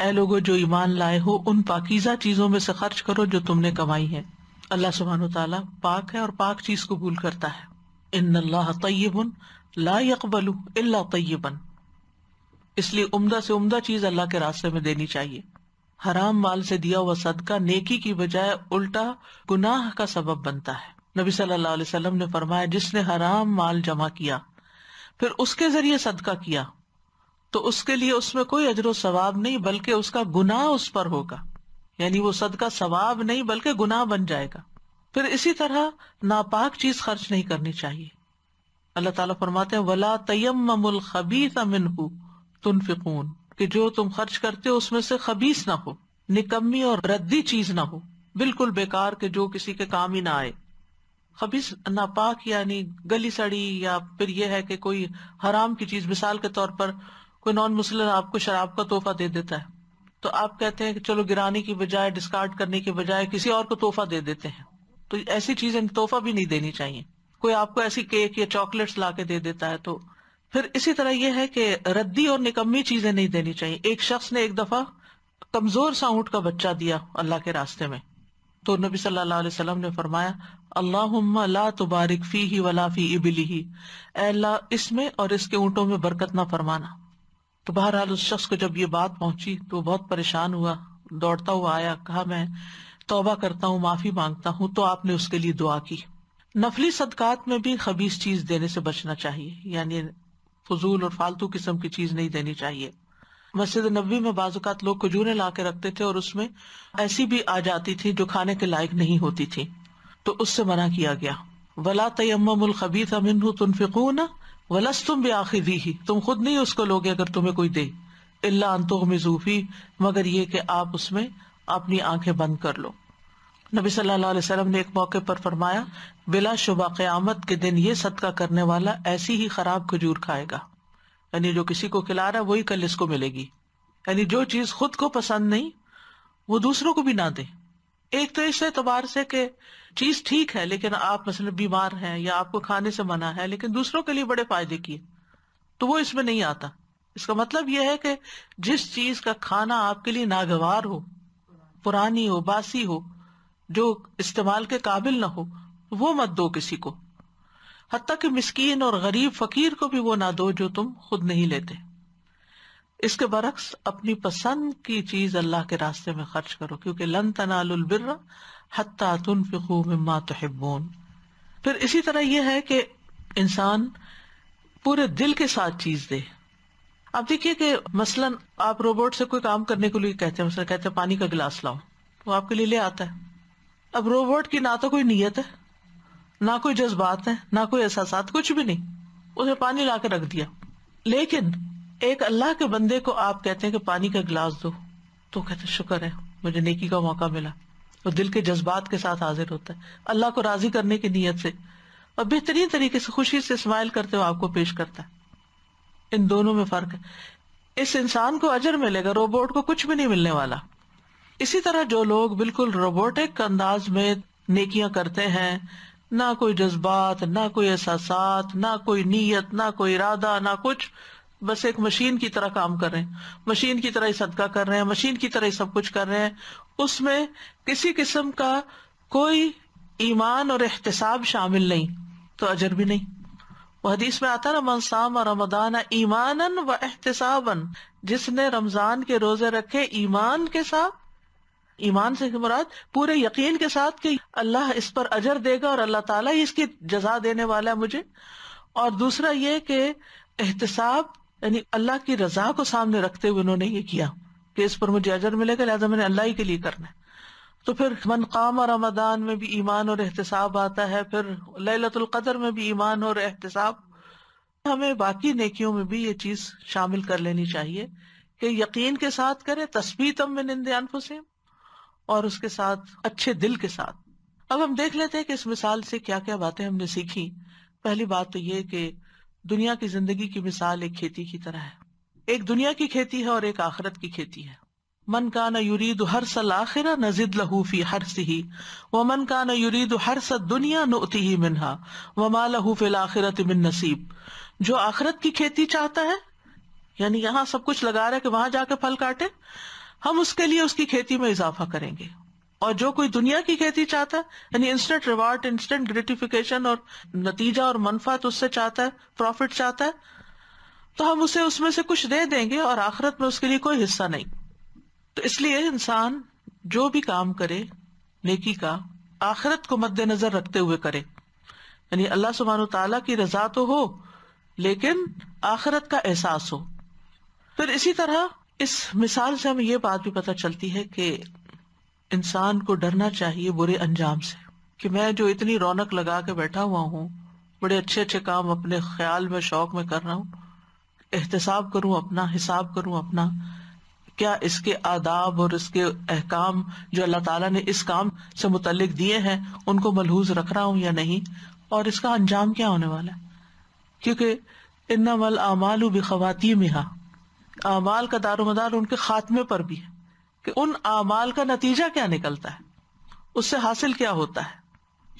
ए लोगो जो ईमान लाए हो उन पाकिजा चीजों में से खर्च करो जो तुमने कमाई है अल्लाह सुबहान तला पाक है और पाक चीज कबूल करता है इन अल्लाह तयबन ला यकबलू अल्ला तयबन इसलिए उम्दा से उम्दा चीज अल्लाह के रास्ते में देनी चाहिए हराम माल से दिया हुआ सदका नेकी की बजाय उल्टा गुनाह का सबब बनता है नबी सल्लल्लाहु अलैहि वसल्लम ने फरमाया जिसने हराम माल जमा किया फिर उसके जरिए सदका किया तो उसके लिए उसमें कोई अजर सवाब नहीं बल्कि उसका गुनाह उस पर होगा यानी वो सदका सवाब नहीं बल्कि गुनाह बन जाएगा फिर इसी तरह नापाक चीज खर्च नहीं करनी चाहिए अल्लाह ताला फरमाते हैं वला तयमल खबीस मिनहू तुनफिकून कि जो तुम खर्च करते हो उसमें से खबीस ना हो निकम्मी और रद्दी चीज ना हो बिल्कुल बेकार के जो किसी के काम ही ना आए खबीस नापाक यानी गली सड़ी या फिर यह है कि कोई हराम की चीज मिसाल के तौर पर कोई नॉन मुस्लिम आपको शराब का तोहफा दे देता है तो आप कहते हैं कि चलो गिराने की बजाय डिस्कार्ड करने की बजाय किसी और को तोहफा दे देते हैं तो ऐसी चीजें तोहफा भी नहीं देनी चाहिए कोई आपको ऐसी केक या चॉकलेट्स ला के दे देता है तो फिर इसी तरह यह है कि रद्दी और निकम्मी चीजें नहीं देनी चाहिए एक शख्स ने एक दफा कमजोर सा ऊंट का बच्चा दिया अल्लाह के रास्ते में तो नबी सल्लल्लाहु अलैहि वसल्लम ने फरमाया अल्लाह ला तुबारिक फी ही वला फी इबिली ही अल्लाह इसमें और इसके ऊंटों में बरकत ना फरमाना तो बहरहाल उस शख्स को जब ये बात पहुंची तो बहुत परेशान हुआ दौड़ता हुआ आया कहा मैं तौबा करता हूँ माफी मांगता हूँ तो आपने उसके लिए दुआ की नफली सदकात में भी खबीस चीज देने से बचना चाहिए यानी फजूल और फालतू किस्म की चीज नहीं देनी चाहिए मस्जिद नबी में बाजुकात लोग खजूरें ला के रखते थे और उसमें ऐसी भी आ जाती थी जो खाने के लायक नहीं होती थी तो उससे मना किया गया वला तयमल खबीत अमिन न वलस तुम भी आखिर ही तुम खुद नहीं उसको लोगे अगर तुम्हें कोई दे अल्ला अंतो में जूफी मगर ये कि आप उसमें अपनी आंखें बंद कर लो नबी सल्लल्लाहु अलैहि वसल्लम ने एक मौके पर फरमाया बिला शुबा क़यामत के दिन ये सदका करने वाला ऐसी ही खराब खजूर खाएगा यानी जो किसी को खिला रहा वही कल इसको मिलेगी यानी जो चीज खुद को पसंद नहीं वो दूसरों को भी ना दे एक तो इस एतबार से कि चीज ठीक है लेकिन आप मसलन बीमार हैं या आपको खाने से मना है लेकिन दूसरों के लिए बड़े फायदे किए तो वो इसमें नहीं आता इसका मतलब यह है कि जिस चीज का खाना आपके लिए नागवार हो पुरानी हो बासी हो जो इस्तेमाल के काबिल ना हो वो मत दो किसी को हती कि मिसकीन और गरीब फकीर को भी वो ना दो जो तुम खुद नहीं लेते इसके बरक्स अपनी पसंद की चीज अल्लाह के रास्ते में खर्च करो क्योंकि लन तनालबिर मा तुन फिकू मम्मा फिर इसी तरह यह है कि इंसान पूरे दिल के साथ चीज दे अब देखिए कि मसलन आप रोबोट से कोई काम करने के लिए कहते हैं मसलन कहते हैं पानी का गिलास लाओ वो आपके लिए ले आता है अब रोबोट की ना तो कोई नीयत है ना कोई जज्बात है ना कोई एहसास कुछ भी नहीं उसे पानी ला रख दिया लेकिन एक अल्लाह के बंदे को आप कहते हैं कि पानी का गिलास दो तो कहते शुक्र है मुझे नेकी का मौका मिला वो दिल के जज्बात के साथ हाजिर होता है अल्लाह को राजी करने की नीयत से और बेहतरीन तरीके से खुशी से स्माइल करते हुए आपको पेश करता है इन दोनों में फर्क है इस इंसान को अजर मिलेगा रोबोट को कुछ भी नहीं मिलने वाला इसी तरह जो लोग बिल्कुल रोबोटिक अंदाज में नेकियां करते हैं ना कोई जज्बात ना कोई एहसास ना कोई नीयत ना कोई इरादा ना कुछ बस एक मशीन की तरह काम कर रहे हैं मशीन की तरह ही सदका कर रहे हैं मशीन की तरह ही सब कुछ कर रहे हैं उसमें किसी किस्म का कोई ईमान और एहतसाब शामिल नहीं तो अजर भी नहीं वो हदीस में आता ना मनसाम और रमदान ईमान व एहतसाबन जिसने रमजान के रोजे रखे ईमान के साथ ईमान से मुराद पूरे यकीन के साथ कि अल्लाह इस पर अजर देगा और अल्लाह ताला ही इसकी जजा देने वाला है मुझे और दूसरा ये कि एहतसाब यानी अल्लाह की रजा को सामने रखते हुए उन्होंने ये किया कि इस पर मुझे अजर मिलेगा लिहाजा मैंने अल्लाह ही के लिए करना है तो फिर मन काम और रमदान में भी ईमान और एहतसाब आता है फिर लतुल्कदर में भी ईमान और एहतसाब हमें बाकी नेकियों में भी ये चीज शामिल कर लेनी चाहिए कि यकीन के साथ करें तस्वीर तम में निंदे अनफुसेम और उसके साथ अच्छे दिल के साथ अब हम देख लेते हैं कि इस मिसाल से क्या क्या बातें हमने सीखी पहली बात तो ये कि दुनिया की जिंदगी की मिसाल एक खेती की तरह है एक दुनिया की खेती है और एक आखरत की खेती है मन का न युरीद हर सल आखिर नजिद लहूफी हर सी व मन का न युरीद हर स दुनिया नोती ही मिनहा व मा लहूफिल आखिरत मिन नसीब जो आखरत की खेती चाहता है यानी यहाँ सब कुछ लगा रहा है कि वहां जाके फल काटे हम उसके लिए उसकी खेती में इजाफा करेंगे और जो कोई दुनिया की खेती चाहता है यानी इंस्टेंट रिवार्ड इंस्टेंट ग्रेटिफिकेशन और नतीजा और मनफा तो उससे चाहता है प्रॉफिट चाहता है तो हम उसे उसमें से कुछ दे देंगे और आखिरत में उसके लिए कोई हिस्सा नहीं तो इसलिए इंसान जो भी काम करे नेकी का आखिरत को मद्देनजर रखते हुए करे यानी अल्लाह सुबहान तला की रजा तो हो लेकिन आखिरत का एहसास हो फिर इसी तरह इस मिसाल से हमें यह बात भी पता चलती है कि इंसान को डरना चाहिए बुरे अंजाम से कि मैं जो इतनी रौनक लगा के बैठा हुआ हूँ बड़े अच्छे अच्छे काम अपने ख्याल में शौक में कर रहा हूँ एहतसाब करूँ अपना हिसाब करूँ अपना क्या इसके आदाब और इसके अहकाम जो अल्लाह ताला ने इस काम से मुतलक दिए हैं उनको मलहूज रख रहा हूँ या नहीं और इसका अंजाम क्या होने वाला है क्योंकि इन्ना मल आमालू बिखवाती मिहा अमाल का दारोमदार उनके खात्मे पर भी है कि उन अमाल का नतीजा क्या निकलता है उससे हासिल क्या होता है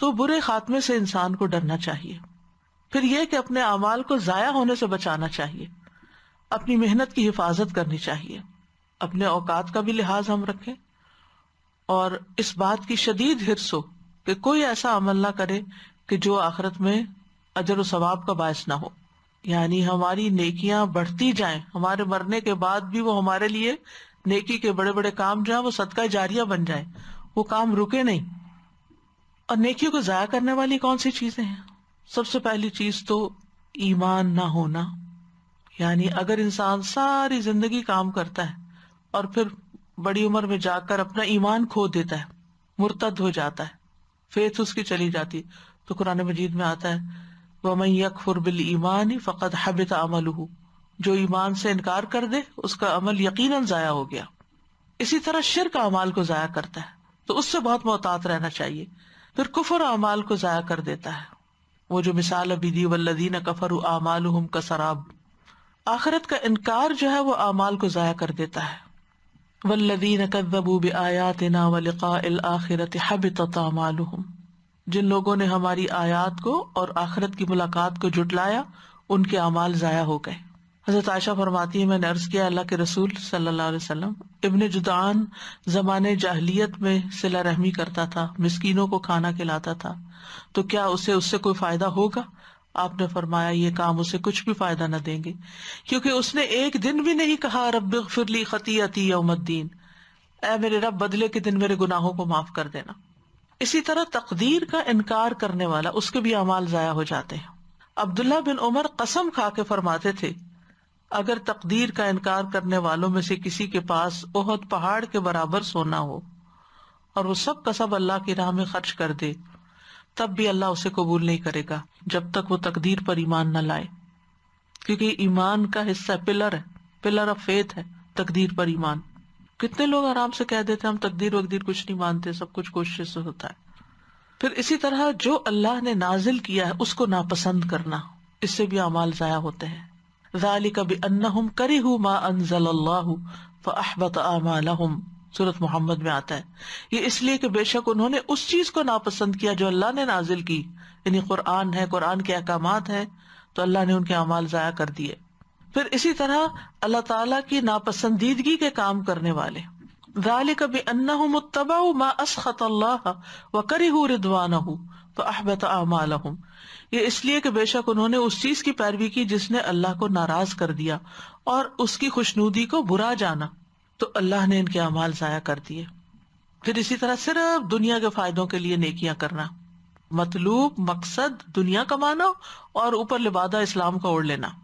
तो बुरे खात्मे से इंसान को डरना चाहिए फिर यह कि अपने अमाल को जाया होने से बचाना चाहिए अपनी मेहनत की हिफाजत करनी चाहिए अपने औकात का भी लिहाज हम रखें और इस बात की शदीद हिरस हो कि कोई ऐसा अमल ना करे कि जो आखरत में अजर सवाब का बायस ना हो यानी हमारी नेकियां बढ़ती जाएं हमारे मरने के बाद भी वो हमारे लिए नेकी के बड़े बड़े काम जो है वो सदका जारिया बन जाए वो काम रुके नहीं और नेकियों को जाया करने वाली कौन सी चीजें हैं सबसे पहली चीज तो ईमान ना होना यानी अगर इंसान सारी जिंदगी काम करता है और फिर बड़ी उम्र में जाकर अपना ईमान खो देता है मुर्तद हो जाता है फेथ उसकी चली जाती है तो कुरान मजीद में आता है वमन बिल ईमान फ़कत हबित अमल जो ईमान से इनकार कर दे उसका अमल यकीन ज़ाया हो गया इसी तरह शिर का अमाल को ज़ाया करता है तो उससे बहुत मोहतात रहना चाहिए फिर कुफर अमाल को ज़ाया कर देता है वो जो मिसाल अभी दी वल्लिन कफर अमाल का सराब आखरत का इनकार जो है वो अमाल को ज़ाया कर देता है वल्लिन कदबू ना वलिका आखिरत हबित अमालहम जिन लोगों ने हमारी आयात को और आखिरत की मुलाकात को जुटलाया उनके अमाल जया हो गए हजरत आयशा फरमाती है मैंने अर्ज किया अल्लाह के रसूल सल्लाम इबन जुदान जमाने जाहलीत में सिला रहमी करता था मिसकिनों को खाना खिलाता था तो क्या उसे उससे कोई फायदा होगा आपने फरमाया ये काम उसे कुछ भी फायदा न देंगे क्योंकि उसने एक दिन भी नहीं कहा रब फिरली खती अती ए मेरे रब बदले के दिन मेरे गुनाहों को माफ कर देना इसी तरह तकदीर का इनकार करने वाला उसके भी अमाल जया हो जाते हैं अब्दुल्ला बिन उमर कसम खा के फरमाते थे अगर तकदीर का इनकार करने वालों में से किसी के पास ओहद पहाड़ के बराबर सोना हो और वो सब का सब अल्लाह की राह में खर्च कर दे तब भी अल्लाह उसे कबूल नहीं करेगा जब तक वो तकदीर पर ईमान न लाए क्योंकि ईमान का हिस्सा पिलर है पिलर ऑफ फेथ है तकदीर पर ईमान कितने लोग आराम से कह देते हम तकदीर वकदीर कुछ नहीं मानते सब कुछ कोशिश से होता है फिर इसी तरह जो अल्लाह ने नाजिल किया है उसको नापसंद करना इससे भी अमाल जया होते हैं सूरत मोहम्मद में आता है ये इसलिए कि बेशक उन्होंने उस चीज को नापसंद किया जो अल्लाह ने नाजिल की यानी कुरान है कुरान के अहकाम है तो अल्लाह ने उनके अमाल जया कर दिए फिर इसी तरह अल्लाह ताला की नापसंदीदगी के काम करने वाले तो ये इसलिए कि बेशक उन्होंने उस चीज की पैरवी की जिसने अल्लाह को नाराज कर दिया और उसकी खुशनूदी को बुरा जाना तो अल्लाह ने इनके अमाल जाया कर दिए फिर इसी तरह सिर्फ दुनिया के फायदों के लिए नेकियां करना मतलूब मकसद दुनिया कमाना और ऊपर लिबादा इस्लाम का ओढ़ लेना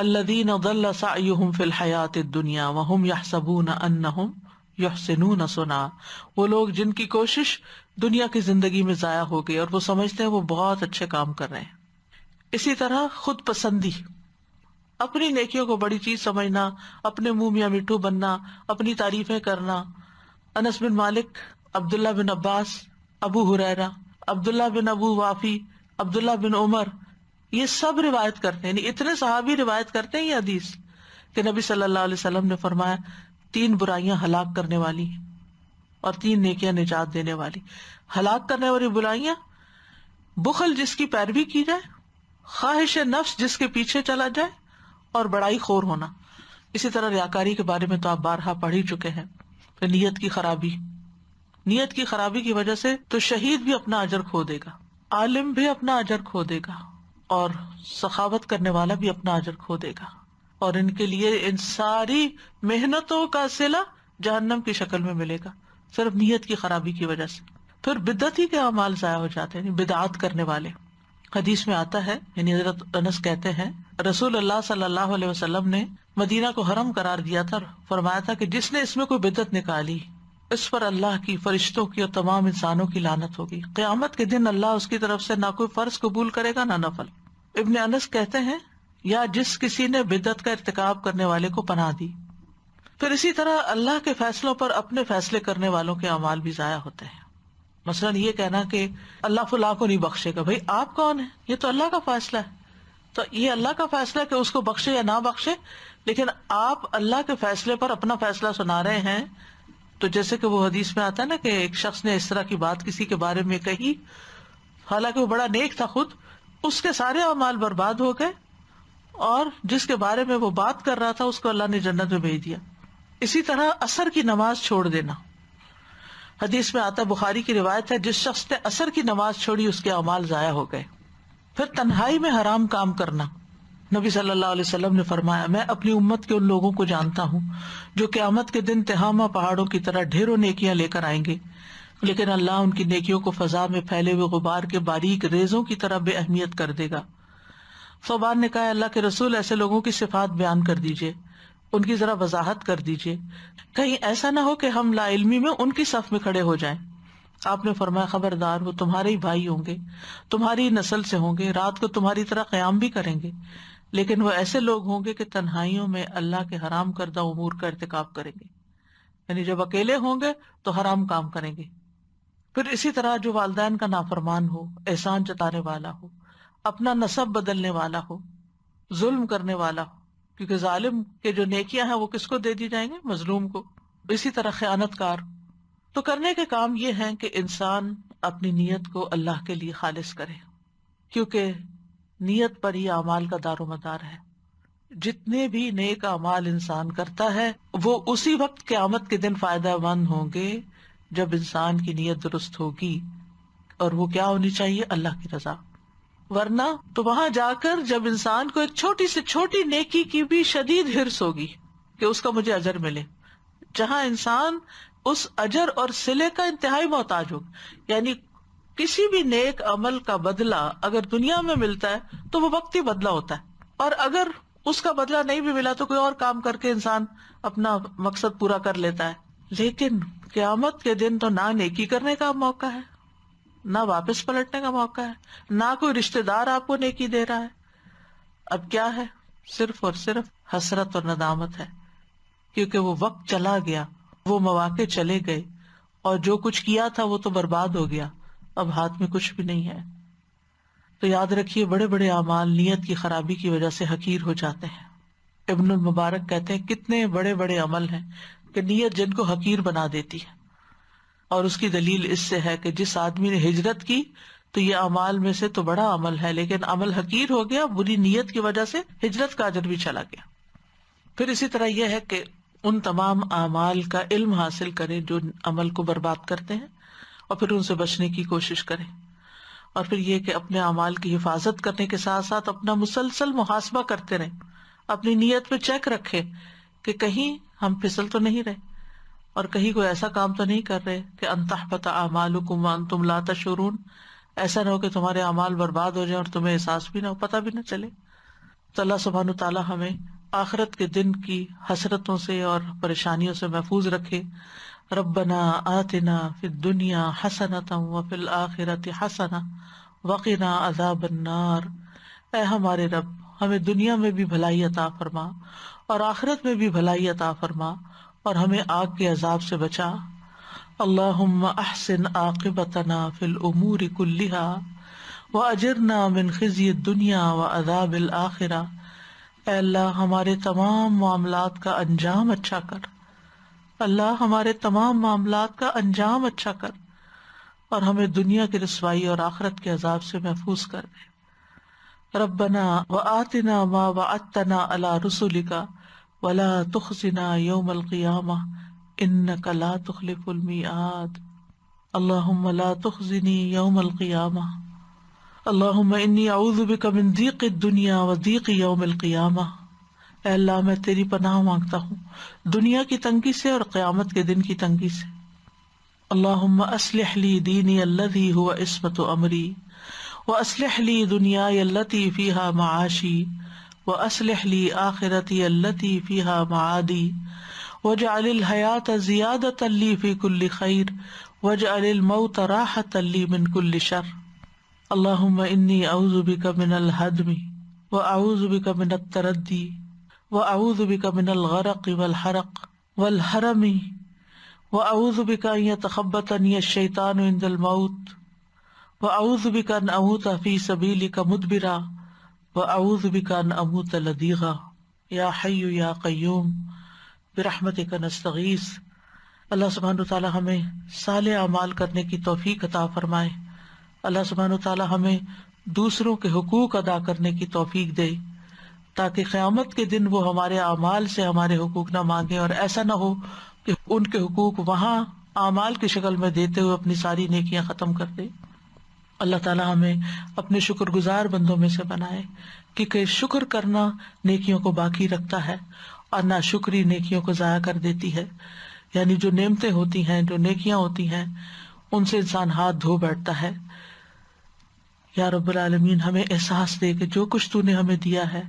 अल्लदीन सायुम फिल हयात दुनिया वहम यहसबून अन्नहुम यहसनून सुना वो लोग जिनकी कोशिश दुनिया की जिंदगी में जाया हो गई और वो समझते हैं वो बहुत अच्छे काम कर रहे हैं इसी तरह खुद पसंदी अपनी नेकियों को बड़ी चीज समझना अपने मुंह मिया मिठू बनना अपनी तारीफें करना अनस बिन मालिक अब्दुल्ला बिन अब्बास अबू हुरैरा अब्दुल्ला बिन अबू वाफी अब्दुल्ला बिन उमर ये सब रिवायत करते हैं इतने सहाबी रिवायत करते हैं ये हदीस कि नबी सल्लल्लाहु अलैहि वसल्लम ने फरमाया तीन बुराइयां हलाक करने वाली और तीन नेकियां निजात देने वाली हलाक करने वाली बुराइयां बुखल जिसकी पैरवी की जाए ख्वाहिश नफ्स जिसके पीछे चला जाए और बड़ाई खोर होना इसी तरह रियाकारी के बारे में तो आप बारहा पढ़ ही चुके हैं फिर नीयत की खराबी नीयत की खराबी की वजह से तो शहीद भी अपना अजर खो देगा आलिम भी अपना अजर खो देगा और सखावत करने वाला भी अपना अजर खो देगा और इनके लिए इन सारी मेहनतों का सिला जहन्नम की शक्ल में मिलेगा सिर्फ नीयत की खराबी की वजह से फिर बिदत ही के अमाल जया हो जाते हैं बिदात करने वाले हदीस में आता है यानी हजरत अनस कहते हैं रसूल अल्लाह सल्लल्लाहु ने मदीना को हरम करार दिया था फरमाया था कि जिसने इसमें कोई बिद्दत निकाली इस पर अल्लाह की फरिश्तों की और तमाम इंसानों की लानत होगी क्यामत के दिन अल्लाह उसकी तरफ से ना कोई फर्ज कबूल करेगा ना नफल इबन अनस कहते हैं या जिस किसी ने बिदत का इरतकाब करने वाले को पना दी फिर इसी तरह अल्लाह के फैसलों पर अपने फैसले करने वालों के अमाल भी जया होते हैं मसलन ये कहना कि अल्लाह फुला को नहीं बख्शेगा भाई आप कौन है ये तो अल्लाह का फैसला है तो ये अल्लाह का फैसला है कि उसको बख्शे या ना बख्शे लेकिन आप अल्लाह के फैसले पर अपना फैसला सुना रहे हैं तो जैसे कि वो हदीस में आता है ना कि एक शख्स ने इस तरह की बात किसी के बारे में कही हालांकि वो बड़ा नेक था खुद उसके सारे अमाल बर्बाद हो गए और जिसके बारे में वो बात कर रहा था उसको अल्लाह ने जन्नत में भेज दिया इसी तरह असर की नमाज छोड़ देना हदीस में आता बुखारी की रिवायत है जिस शख्स ने असर की नमाज छोड़ी उसके अमाल जाया हो गए फिर तन्हाई में हराम काम करना नबी सल्लल्लाहु अलैहि वसल्लम ने फरमाया मैं अपनी उम्मत के उन लोगों को जानता हूँ जो क्यामत के दिन तहामा पहाड़ों की तरह ढेरों नेकियां लेकर आएंगे लेकिन अल्लाह उनकी नेकियों को फजा में फैले हुए गुबार के बारीक रेजों की तरह बेअहमियत कर देगा फौबान ने कहा अल्लाह के रसूल ऐसे लोगों की सिफात बयान कर दीजिए उनकी जरा वजाहत कर दीजिए कहीं ऐसा ना हो कि हम लाइलमी में उनकी सफ में खड़े हो जाए आपने फरमाया खबरदार वो तुम्हारे ही भाई होंगे तुम्हारी नस्ल से होंगे रात को तुम्हारी तरह क्याम भी करेंगे लेकिन वो ऐसे लोग होंगे कि तन्हाइयों में अल्लाह के हराम करदा उमूर का इरतकब करेंगे यानी जब अकेले होंगे तो हराम काम करेंगे फिर इसी तरह जो वालदेन का नाफरमान हो एहसान जताने वाला हो अपना नसब बदलने वाला हो जुल्म करने वाला हो क्योंकि जालिम के जो नेकियां हैं वो किसको दे दी जाएंगे मजलूम को इसी तरह कार तो करने के काम ये हैं कि इंसान अपनी नीयत को अल्लाह के लिए खालिज करे क्योंकि नीयत पर ही अमाल का दारो मदार है जितने भी नेक अमाल इंसान करता है वो उसी वक्त क्यामत के दिन फायदेमंद होंगे जब इंसान की नीयत दुरुस्त होगी और वो क्या होनी चाहिए अल्लाह की रजा वरना तो वहां जाकर जब इंसान को एक छोटी से छोटी नेकी की भी शदीद हिरस होगी कि उसका मुझे अजर मिले जहां इंसान उस अजर और सिले का इंतहाई मोहताज हो यानी किसी भी नेक अमल का बदला अगर दुनिया में मिलता है तो वो वक्त ही बदला होता है और अगर उसका बदला नहीं भी मिला तो कोई और काम करके इंसान अपना मकसद पूरा कर लेता है लेकिन क्यामत के दिन तो ना नेकी करने का मौका है ना वापस पलटने का मौका है ना कोई रिश्तेदार आपको नेकी दे रहा है अब क्या है सिर्फ और सिर्फ हसरत और नदामत है क्योंकि वो वक्त चला गया वो मौाक़े चले गए और जो कुछ किया था वो तो बर्बाद हो गया अब हाथ में कुछ भी नहीं है तो याद रखिए बड़े बड़े अमाल नीयत की खराबी की वजह से हकीर हो जाते हैं इबन मुबारक कहते हैं कितने बड़े बड़े अमल हैं कि नीयत जिनको हकीर बना देती है और उसकी दलील इससे है कि जिस आदमी ने हिजरत की तो ये अमाल में से तो बड़ा अमल है लेकिन अमल हकीर हो गया बुरी नीयत की वजह से हिजरत का अजर भी चला गया फिर इसी तरह यह है कि उन तमाम अमाल का इल्म हासिल करें जो अमल को बर्बाद करते हैं और फिर उनसे बचने की कोशिश करें और फिर यह कि अपने अमाल की हिफाजत करने के साथ साथ अपना मुसलसल मुहासबा करते रहें अपनी नीयत पे चेक रखें कि कहीं हम फिसल तो नहीं रहे और कहीं कोई ऐसा काम तो नहीं कर रहे कि अनतहबता अमाल कुमान तुम लाता शुरून ऐसा ना हो कि तुम्हारे अमाल बर्बाद हो जाए और तुम्हें एहसास भी ना हो पता भी ना चले तो अल्लाह सुबहान तला हमें आखरत के दिन की हसरतों से और परेशानियों से महफूज रखे रबना आतना फिर दुनिया हसन तम व फिल आखिरत हसन वकीना अजाबन्नार ए हमारे रब हमें दुनिया में भी भलाई अता फरमा और आखिरत में भी भलाई अता फरमा और हमें आग के अजाब से बचा अल्लाह अहसिन आकिबतना फिल उमूर कुल्लिहा व अजरना मिन खजी दुनिया व अज़ाबिल आखिर अल्लाह हमारे तमाम मामलात का अंजाम अच्छा कर अल्लाह हमारे तमाम मामला का अंजाम अच्छा कर और हमें दुनिया की रसवाई और आखरत के अजाब से महफूज कर दे रबना व आतना माँ व अतना अला रसुलिका वला तुखसना योम क़ियामा इन कला तुखलिफुलमियाद अल्लाहुम्म ला तुखजनी योम क़ियामा इन्नी अऊज़ु बिका मिन दीक़ दुनिया व दीक़ योमल क़ियामा अल्लाह मैं तेरी पनाह मांगता हूँ दुनिया की तंगी से और क़यामत के दिन की तंगी से अल्लाह असलहली दीनी अल्लही हुआ इसमत अमरी व असलहली दुनिया फ़ीहा माशी व असलहली आखिरती अल्लती फ़ीहा मदी वज अल हयात ज़ियादत अली फ़ी कुल्ल खैर वज अल मऊत राहत मिन कुल्ल शर अल्लाह इन्नी अउज़ुबिका मिनल हदमी व अउज़ुबिका मिन तरदी व आऊज़बिका मिनल गरक वल हरक वल हरमी व आऊज़बिका या तखबतन या शैतान इंदल मऊत व आऊज़बिका न अमूत फ़ी सबीली का मुदबिरा व आऊज़बिका न अमूत लदीगा या हय्यु या क़य्यूम बरहमत का नस्तगीस अल्लाह सुबहान ताली हमें साल अमाल करने की तोफ़ी अता फ़रमाए अल्लाह सुबहान ताली हमें दूसरों के हकूक़ अदा करने की तोफ़ी दे ताकि क़्यामत के दिन वो हमारे अमाल से हमारे हकूक ना मांगे और ऐसा ना हो कि उनके हकूक वहाँ अमाल की शक्ल में देते हुए अपनी सारी नेकियां ख़त्म कर दे अल्लाह ताला हमें अपने शुक्रगुजार बंदों में से बनाए क्योंकि शुक्र करना नेकियों को बाकी रखता है और ना शुक्री नेकियों को जया कर देती है यानी जो नेमतें होती हैं जो नेकियां होती हैं उनसे इंसान हाथ धो बैठता है या रबालमीन हमें एहसास दे कि जो कुछ तूने हमें दिया है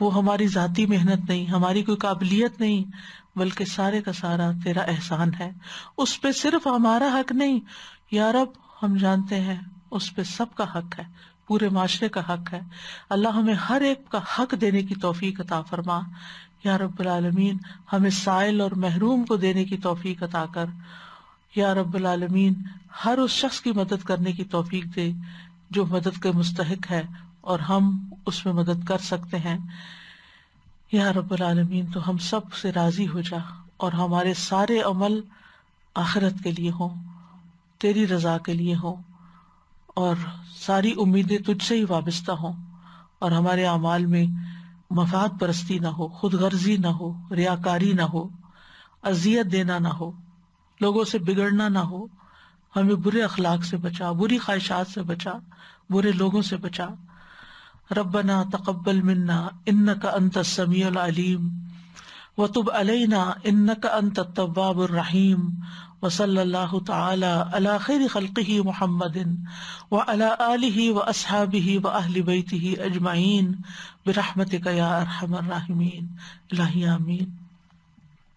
वो हमारी ज़ाती मेहनत नहीं हमारी कोई काबिलियत नहीं बल्कि सारे का सारा तेरा एहसान है उस पर सिर्फ हमारा हक नहीं यार अब हम जानते हैं उस पर सबका हक है पूरे माशरे का हक है अल्लाह हमें हर एक का हक देने की तोफीक अता फरमा या रबालमीन हमें साइल और महरूम को देने की तोफीक अता कर या रबालमीन हर उस शख्स की मदद करने की तोफीक दे जो मदद के मुस्तक है और हम उसमें मदद कर सकते हैं या रब्बुल आलमीन तो हम सब से राज़ी हो जा और हमारे सारे अमल आखरत के लिए हों तेरी रज़ा के लिए हों और सारी उम्मीदें तुझसे ही वाबस्ता हों और हमारे अमाल में मफाद परस्ती ना हो खुद गर्जी ना हो रियाकारी ना हो अजियत देना ना हो लोगों से बिगड़ना ना हो हमें बुरे अखलाक से बचा बुरी ख्वाहिशात से बचा बुरे लोगों से बचा ربنا تقبل منا إنك أنت السميع العليم وتب علينا إنك أنت التواب الرحيم وصلى الله تعالى على خير خلقه محمد وعلى آله وأصحابه وأهل بيته أجمعين برحمتك يا أرحم الراحمين إلهي آمين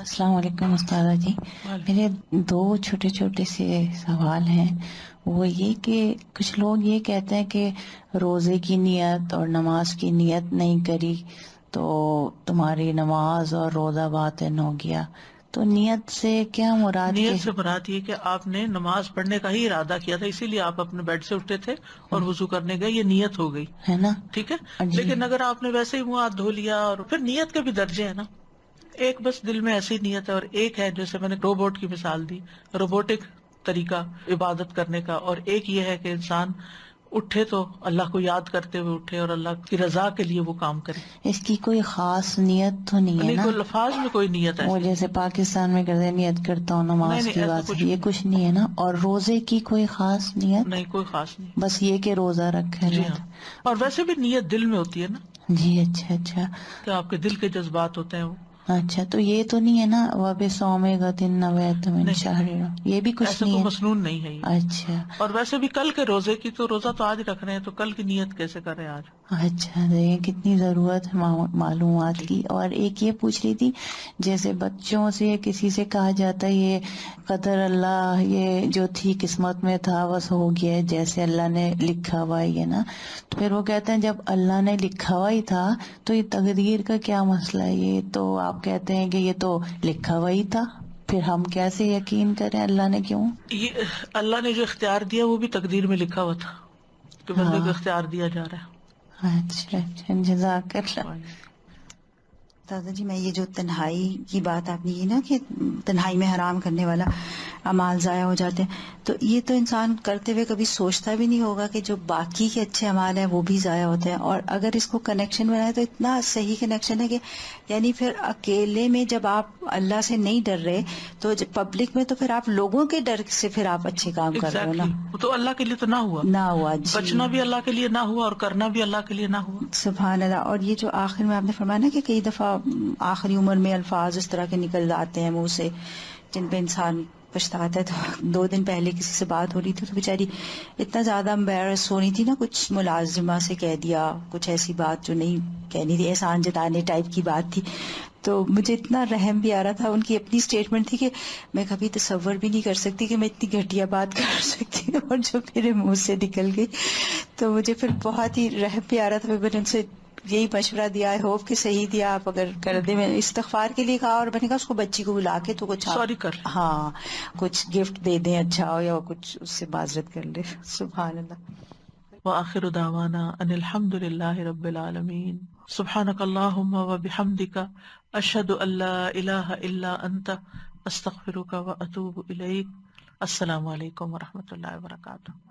अस्सलाम वालेकुम उस्तादा जी मेरे दो छोटे छोटे से सवाल हैं वो ये कि कुछ लोग ये कहते हैं कि रोज़े की नियत और नमाज की नियत नहीं करी तो तुम्हारी नमाज और रोज़ा बातिन हो गया तो नियत से क्या मुराद नियत से मुराद ये कि आपने नमाज पढ़ने का ही इरादा किया था इसीलिए आप अपने बेड से उठे थे और वजू करने गए ये नियत हो गई है ना ठीक है हाँ लेकिन अगर आपने वैसे ही मुंह हाथ धो लिया और फिर नियत के भी दर्जे है ना एक बस दिल में ऐसी नीयत है और एक है जैसे मैंने रोबोट की मिसाल दी रोबोटिक तरीका इबादत करने का और एक ये है कि इंसान उठे तो अल्लाह को याद करते हुए उठे और अल्लाह की रजा के लिए वो काम करे इसकी कोई खास नीयत तो नहीं है ना? लफाज में कोई नीयत है वो जैसे पाकिस्तान में करते नीयत करता हूँ नमाज की बात कुछ ये कुछ नहीं है ना और रोजे की कोई खास नीयत नहीं कोई खास नहीं बस ये के रोजा रखे हाँ। और वैसे भी नीयत दिल में होती है ना जी अच्छा अच्छा तो आपके दिल के जज्बात होते हैं वो अच्छा तो ये तो नहीं है ना वह सौमे गतिन में शहर ये भी कुछ नहीं है मसनून नहीं है अच्छा और वैसे भी कल के रोजे की तो रोजा तो आज रख रहे हैं तो कल की नीयत कैसे कर रहे हैं आज अच्छा तो ये कितनी ज़रूरत है मालूम की और एक ये पूछ रही थी जैसे बच्चों से किसी से कहा जाता है ये कदर अल्लाह ये जो थी किस्मत में था बस हो गया है जैसे अल्लाह ने लिखा हुआ ये ना तो फिर वो कहते हैं जब अल्लाह ने लिखा हुआ ही था तो ये तकदीर का क्या मसला है ये तो आप कहते हैं कि ये तो लिखा हुआ ही था फिर हम कैसे यकीन करें अल्लाह ने क्यों ये अल्लाह ने जो इख्तियार दिया वो भी तकदीर में लिखा हुआ था तो बंदे हाँ। को इख्तियार दिया जा रहा है Right, right. جزاك الله ताज़ा जी मैं ये जो तन्हाई की बात आपने की ना कि तन्हाई में हराम करने वाला अमाल ज़ाया हो जाते हैं तो ये तो इंसान करते हुए कभी सोचता भी नहीं होगा कि जो बाकी के अच्छे अमाल हैं वो भी ज़ाया होते हैं और अगर इसको कनेक्शन बनाए तो इतना सही कनेक्शन है कि यानी फिर अकेले में जब आप अल्लाह से नहीं डर रहे तो पब्लिक में तो फिर आप लोगों के डर से फिर आप अच्छे काम exactly. कर रहे हो ना तो अल्लाह के लिए तो ना हुआ ना हुआ बचना भी अल्लाह के लिए ना हुआ और करना भी अल्लाह के लिए ना हुआ सुबह अल्लाह और ये जो आखिर में आपने फरमाया ना कि कई दफ़ा आखिरी उम्र में अल्फाज इस तरह के निकल जाते हैं मुँह से जिन पे इंसान पछताता है तो दो दिन पहले किसी से बात हो रही थी तो बेचारी इतना ज़्यादा अम्बेरस हो रही थी ना कुछ मुलाजिमा से कह दिया कुछ ऐसी बात जो नहीं कहनी थी एहसान जताने टाइप की बात थी तो मुझे इतना रहम भी आ रहा था उनकी अपनी स्टेटमेंट थी कि मैं कभी तस्वर भी नहीं कर सकती कि मैं इतनी घटिया बात कर [LAUGHS] सकती और जो मेरे मुंह से निकल गई तो मुझे फिर बहुत ही रहम भी आ रहा था फिर मैंने उनसे यही मशवरा दिया आई होप कि सही दिया आप अगर कर दे मैंने इस्तफार के लिए कहा और मैंने कहा उसको बच्ची को बुला के तो कुछ सॉरी कर हाँ कुछ गिफ्ट दे दें अच्छा हो या कुछ उससे माजरत कर ले [LAUGHS] सुबह अल्लाह वाखिर दावाना अनिलहमदिल्ला रबालमीन सुबहानकल्लाम वबिहमदिक अशद अल्लाह इल्ला अंत अस्तफिरुका व अतूब इलैक अस्सलाम वालेकुम वरहमतुल्लाहि वबरकातुहू